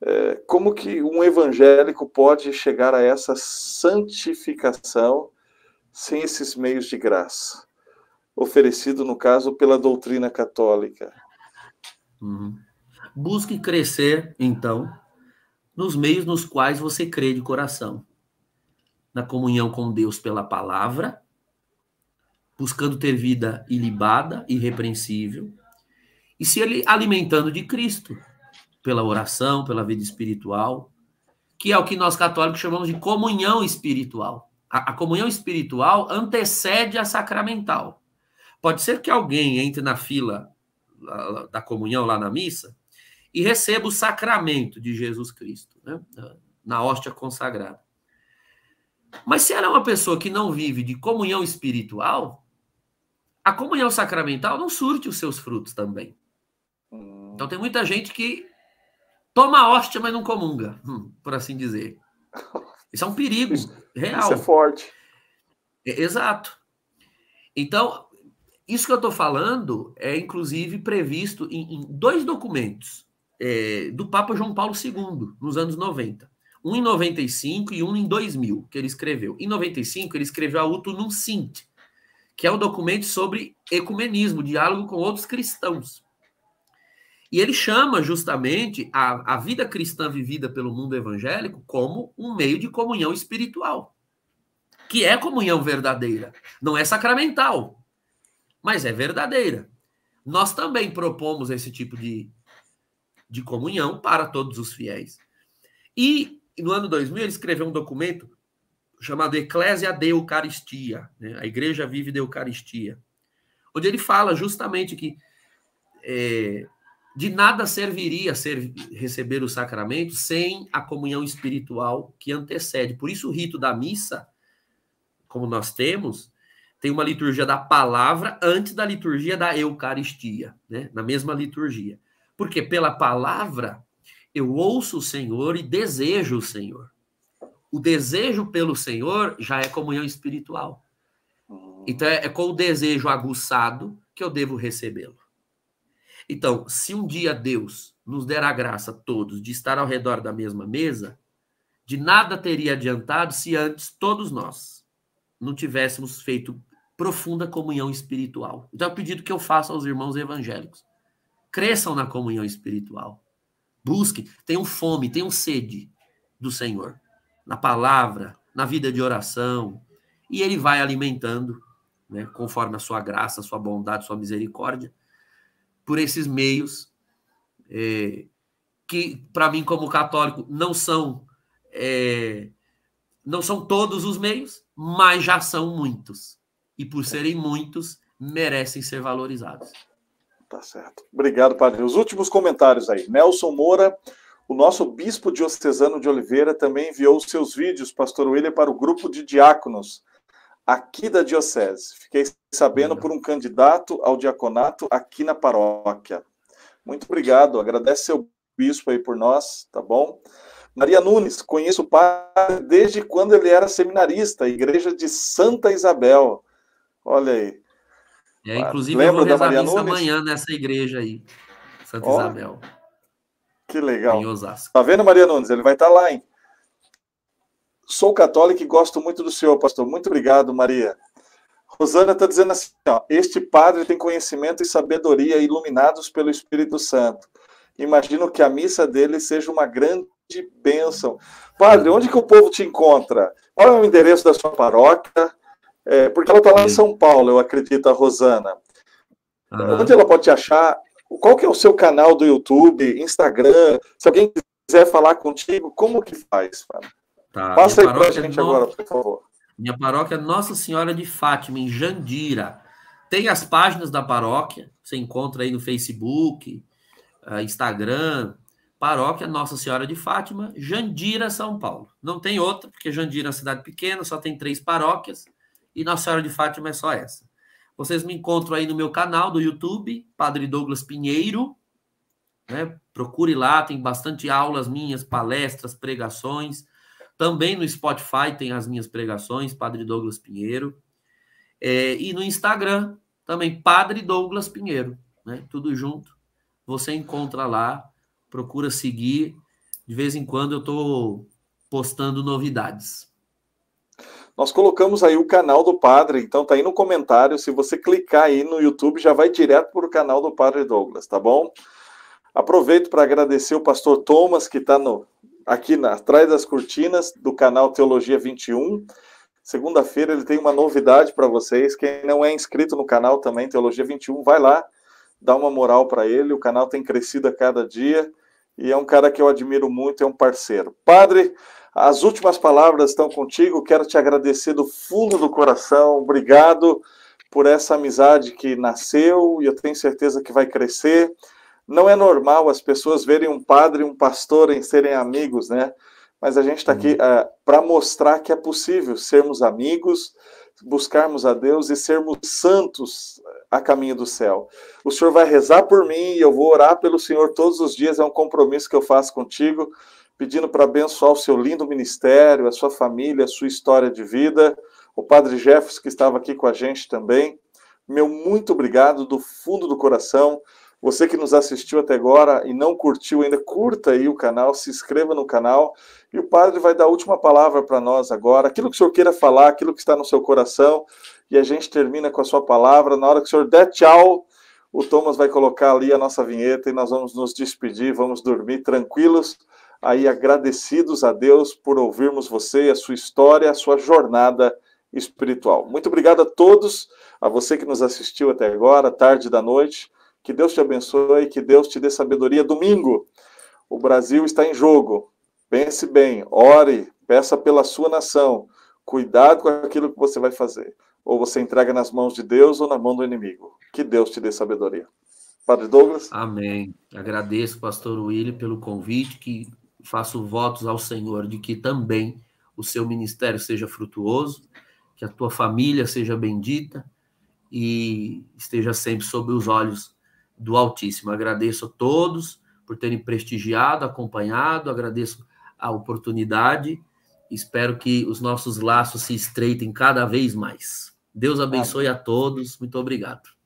é, como que um evangélico pode chegar a essa santificação sem esses meios de graça, oferecido, no caso, pela doutrina católica? Uhum. Busque crescer, então, nos meios nos quais você crê de coração. Na comunhão com Deus pela palavra, buscando ter vida ilibada, irrepreensível, e se ele alimentando de Cristo, pela oração, pela vida espiritual, que é o que nós católicos chamamos de comunhão espiritual. A, a comunhão espiritual antecede a sacramental. Pode ser que alguém entre na fila da comunhão lá na missa, e recebo o sacramento de Jesus Cristo, né? na hóstia consagrada. Mas se ela é uma pessoa que não vive de comunhão espiritual, a comunhão sacramental não surte os seus frutos também. Hum. Então tem muita gente que toma a hóstia, mas não comunga, hum, por assim dizer. Isso é um perigo real. Isso é forte. É, exato. Então, isso que eu estou falando é, inclusive, previsto em, em dois documentos é, do Papa João Paulo II, nos anos 90. Um em 95 e um em 2000, que ele escreveu. Em 95, ele escreveu a Uto Num Sint, que é um documento sobre ecumenismo, diálogo com outros cristãos. E ele chama justamente a, a vida cristã vivida pelo mundo evangélico como um meio de comunhão espiritual, que é comunhão verdadeira, não é sacramental, mas é verdadeira. Nós também propomos esse tipo de, de comunhão para todos os fiéis. E no ano 2000 ele escreveu um documento chamado Ecclesia de Eucaristia, né? a Igreja Vive de Eucaristia, onde ele fala justamente que é, de nada serviria ser, receber o sacramento sem a comunhão espiritual que antecede. Por isso o rito da missa, como nós temos, tem uma liturgia da palavra antes da liturgia da Eucaristia, né? na mesma liturgia. Porque pela palavra eu ouço o Senhor e desejo o Senhor. O desejo pelo Senhor já é comunhão espiritual. Então é, é com o desejo aguçado que eu devo recebê-lo. Então, se um dia Deus nos der a graça todos de estar ao redor da mesma mesa, de nada teria adiantado se antes todos nós não tivéssemos feito profunda comunhão espiritual. Então é o pedido que eu faço aos irmãos evangélicos. Cresçam na comunhão espiritual. Busquem, tenham fome, tenham sede do Senhor. Na palavra, na vida de oração. E Ele vai alimentando, né, conforme a sua graça, a sua bondade, a sua misericórdia, por esses meios é, que, para mim, como católico, não são, é, não são todos os meios, mas já são muitos e por serem muitos, merecem ser valorizados. Tá certo. Obrigado, padre. Os últimos comentários aí. Nelson Moura, o nosso bispo diocesano de Oliveira também enviou seus vídeos, pastor William, para o grupo de diáconos aqui da diocese. Fiquei sabendo uhum. por um candidato ao diaconato aqui na paróquia. Muito obrigado. Agradece seu bispo aí por nós, tá bom? Maria Nunes, conheço o padre desde quando ele era seminarista, igreja de Santa Isabel. Olha aí. É, inclusive, eu vou rezar da missa amanhã nessa igreja aí, Santa oh, Isabel. Que legal. Em Osasco. Tá vendo, Maria Nunes? Ele vai estar tá lá, hein? Sou católico e gosto muito do senhor, pastor. Muito obrigado, Maria. Rosana está dizendo assim: ó, este padre tem conhecimento e sabedoria iluminados pelo Espírito Santo. Imagino que a missa dele seja uma grande bênção. Padre, onde que o povo te encontra? Qual é o endereço da sua paróquia? É, porque ela está lá em São Paulo, eu acredito, a Rosana. Uhum. Onde ela pode te achar? Qual que é o seu canal do YouTube, Instagram? Se alguém quiser falar contigo, como que faz? Tá, Passa aí para a gente é agora, por favor. Minha paróquia é Nossa Senhora de Fátima, em Jandira. Tem as páginas da paróquia, você encontra aí no Facebook, ah, Instagram, paróquia Nossa Senhora de Fátima, Jandira, São Paulo. Não tem outra, porque Jandira é uma cidade pequena, só tem três paróquias e Nossa Senhora de Fátima é só essa. Vocês me encontram aí no meu canal do YouTube, Padre Douglas Pinheiro. Né? Procure lá, tem bastante aulas minhas, palestras, pregações. Também no Spotify tem as minhas pregações, Padre Douglas Pinheiro. É, e no Instagram, também, Padre Douglas Pinheiro. Né? Tudo junto. Você encontra lá, procura seguir. De vez em quando eu estou postando novidades. Nós colocamos aí o canal do Padre, então tá aí no comentário. Se você clicar aí no YouTube, já vai direto para o canal do Padre Douglas, tá bom? Aproveito para agradecer o pastor Thomas, que está aqui na, atrás das cortinas do canal Teologia 21. Segunda-feira ele tem uma novidade para vocês. Quem não é inscrito no canal também, Teologia 21, vai lá, dá uma moral para ele. O canal tem crescido a cada dia e é um cara que eu admiro muito, é um parceiro. Padre, as últimas palavras estão contigo, quero te agradecer do fundo do coração, obrigado por essa amizade que nasceu e eu tenho certeza que vai crescer. Não é normal as pessoas verem um padre e um pastor em serem amigos, né? Mas a gente está aqui uh, uhum. eh, para mostrar que é possível sermos amigos, buscarmos a Deus e sermos santos a caminho do céu. O Senhor vai rezar por mim e eu vou orar pelo Senhor todos os dias, é um compromisso que eu faço contigo, pedindo para abençoar o seu lindo ministério, a sua família, a sua história de vida. O Padre Jefferson, que estava aqui com a gente também. Meu muito obrigado do fundo do coração. Você que nos assistiu até agora e não curtiu ainda, curta aí o canal, se inscreva no canal e o padre vai dar a última palavra para nós agora, aquilo que o senhor queira falar, aquilo que está no seu coração, e a gente termina com a sua palavra. Na hora que o senhor der tchau, o Thomas vai colocar ali a nossa vinheta e nós vamos nos despedir, vamos dormir tranquilos, aí agradecidos a Deus por ouvirmos você, a sua história, a sua jornada espiritual. Muito obrigado a todos, a você que nos assistiu até agora, tarde da noite. Que Deus te abençoe, que Deus te dê sabedoria. Domingo, o Brasil está em jogo. Pense bem, ore, peça pela sua nação. Cuidado com aquilo que você vai fazer. Ou você entrega nas mãos de Deus ou na mão do inimigo. Que Deus te dê sabedoria. Padre Douglas. Amém. Agradeço, pastor William, pelo convite, que faço votos ao Senhor de que também o seu ministério seja frutuoso, que a tua família seja bendita e esteja sempre sob os olhos do Altíssimo. Agradeço a todos por terem prestigiado, acompanhado, agradeço a oportunidade. Espero que os nossos laços se estreitem cada vez mais. Deus abençoe a todos. Muito obrigado.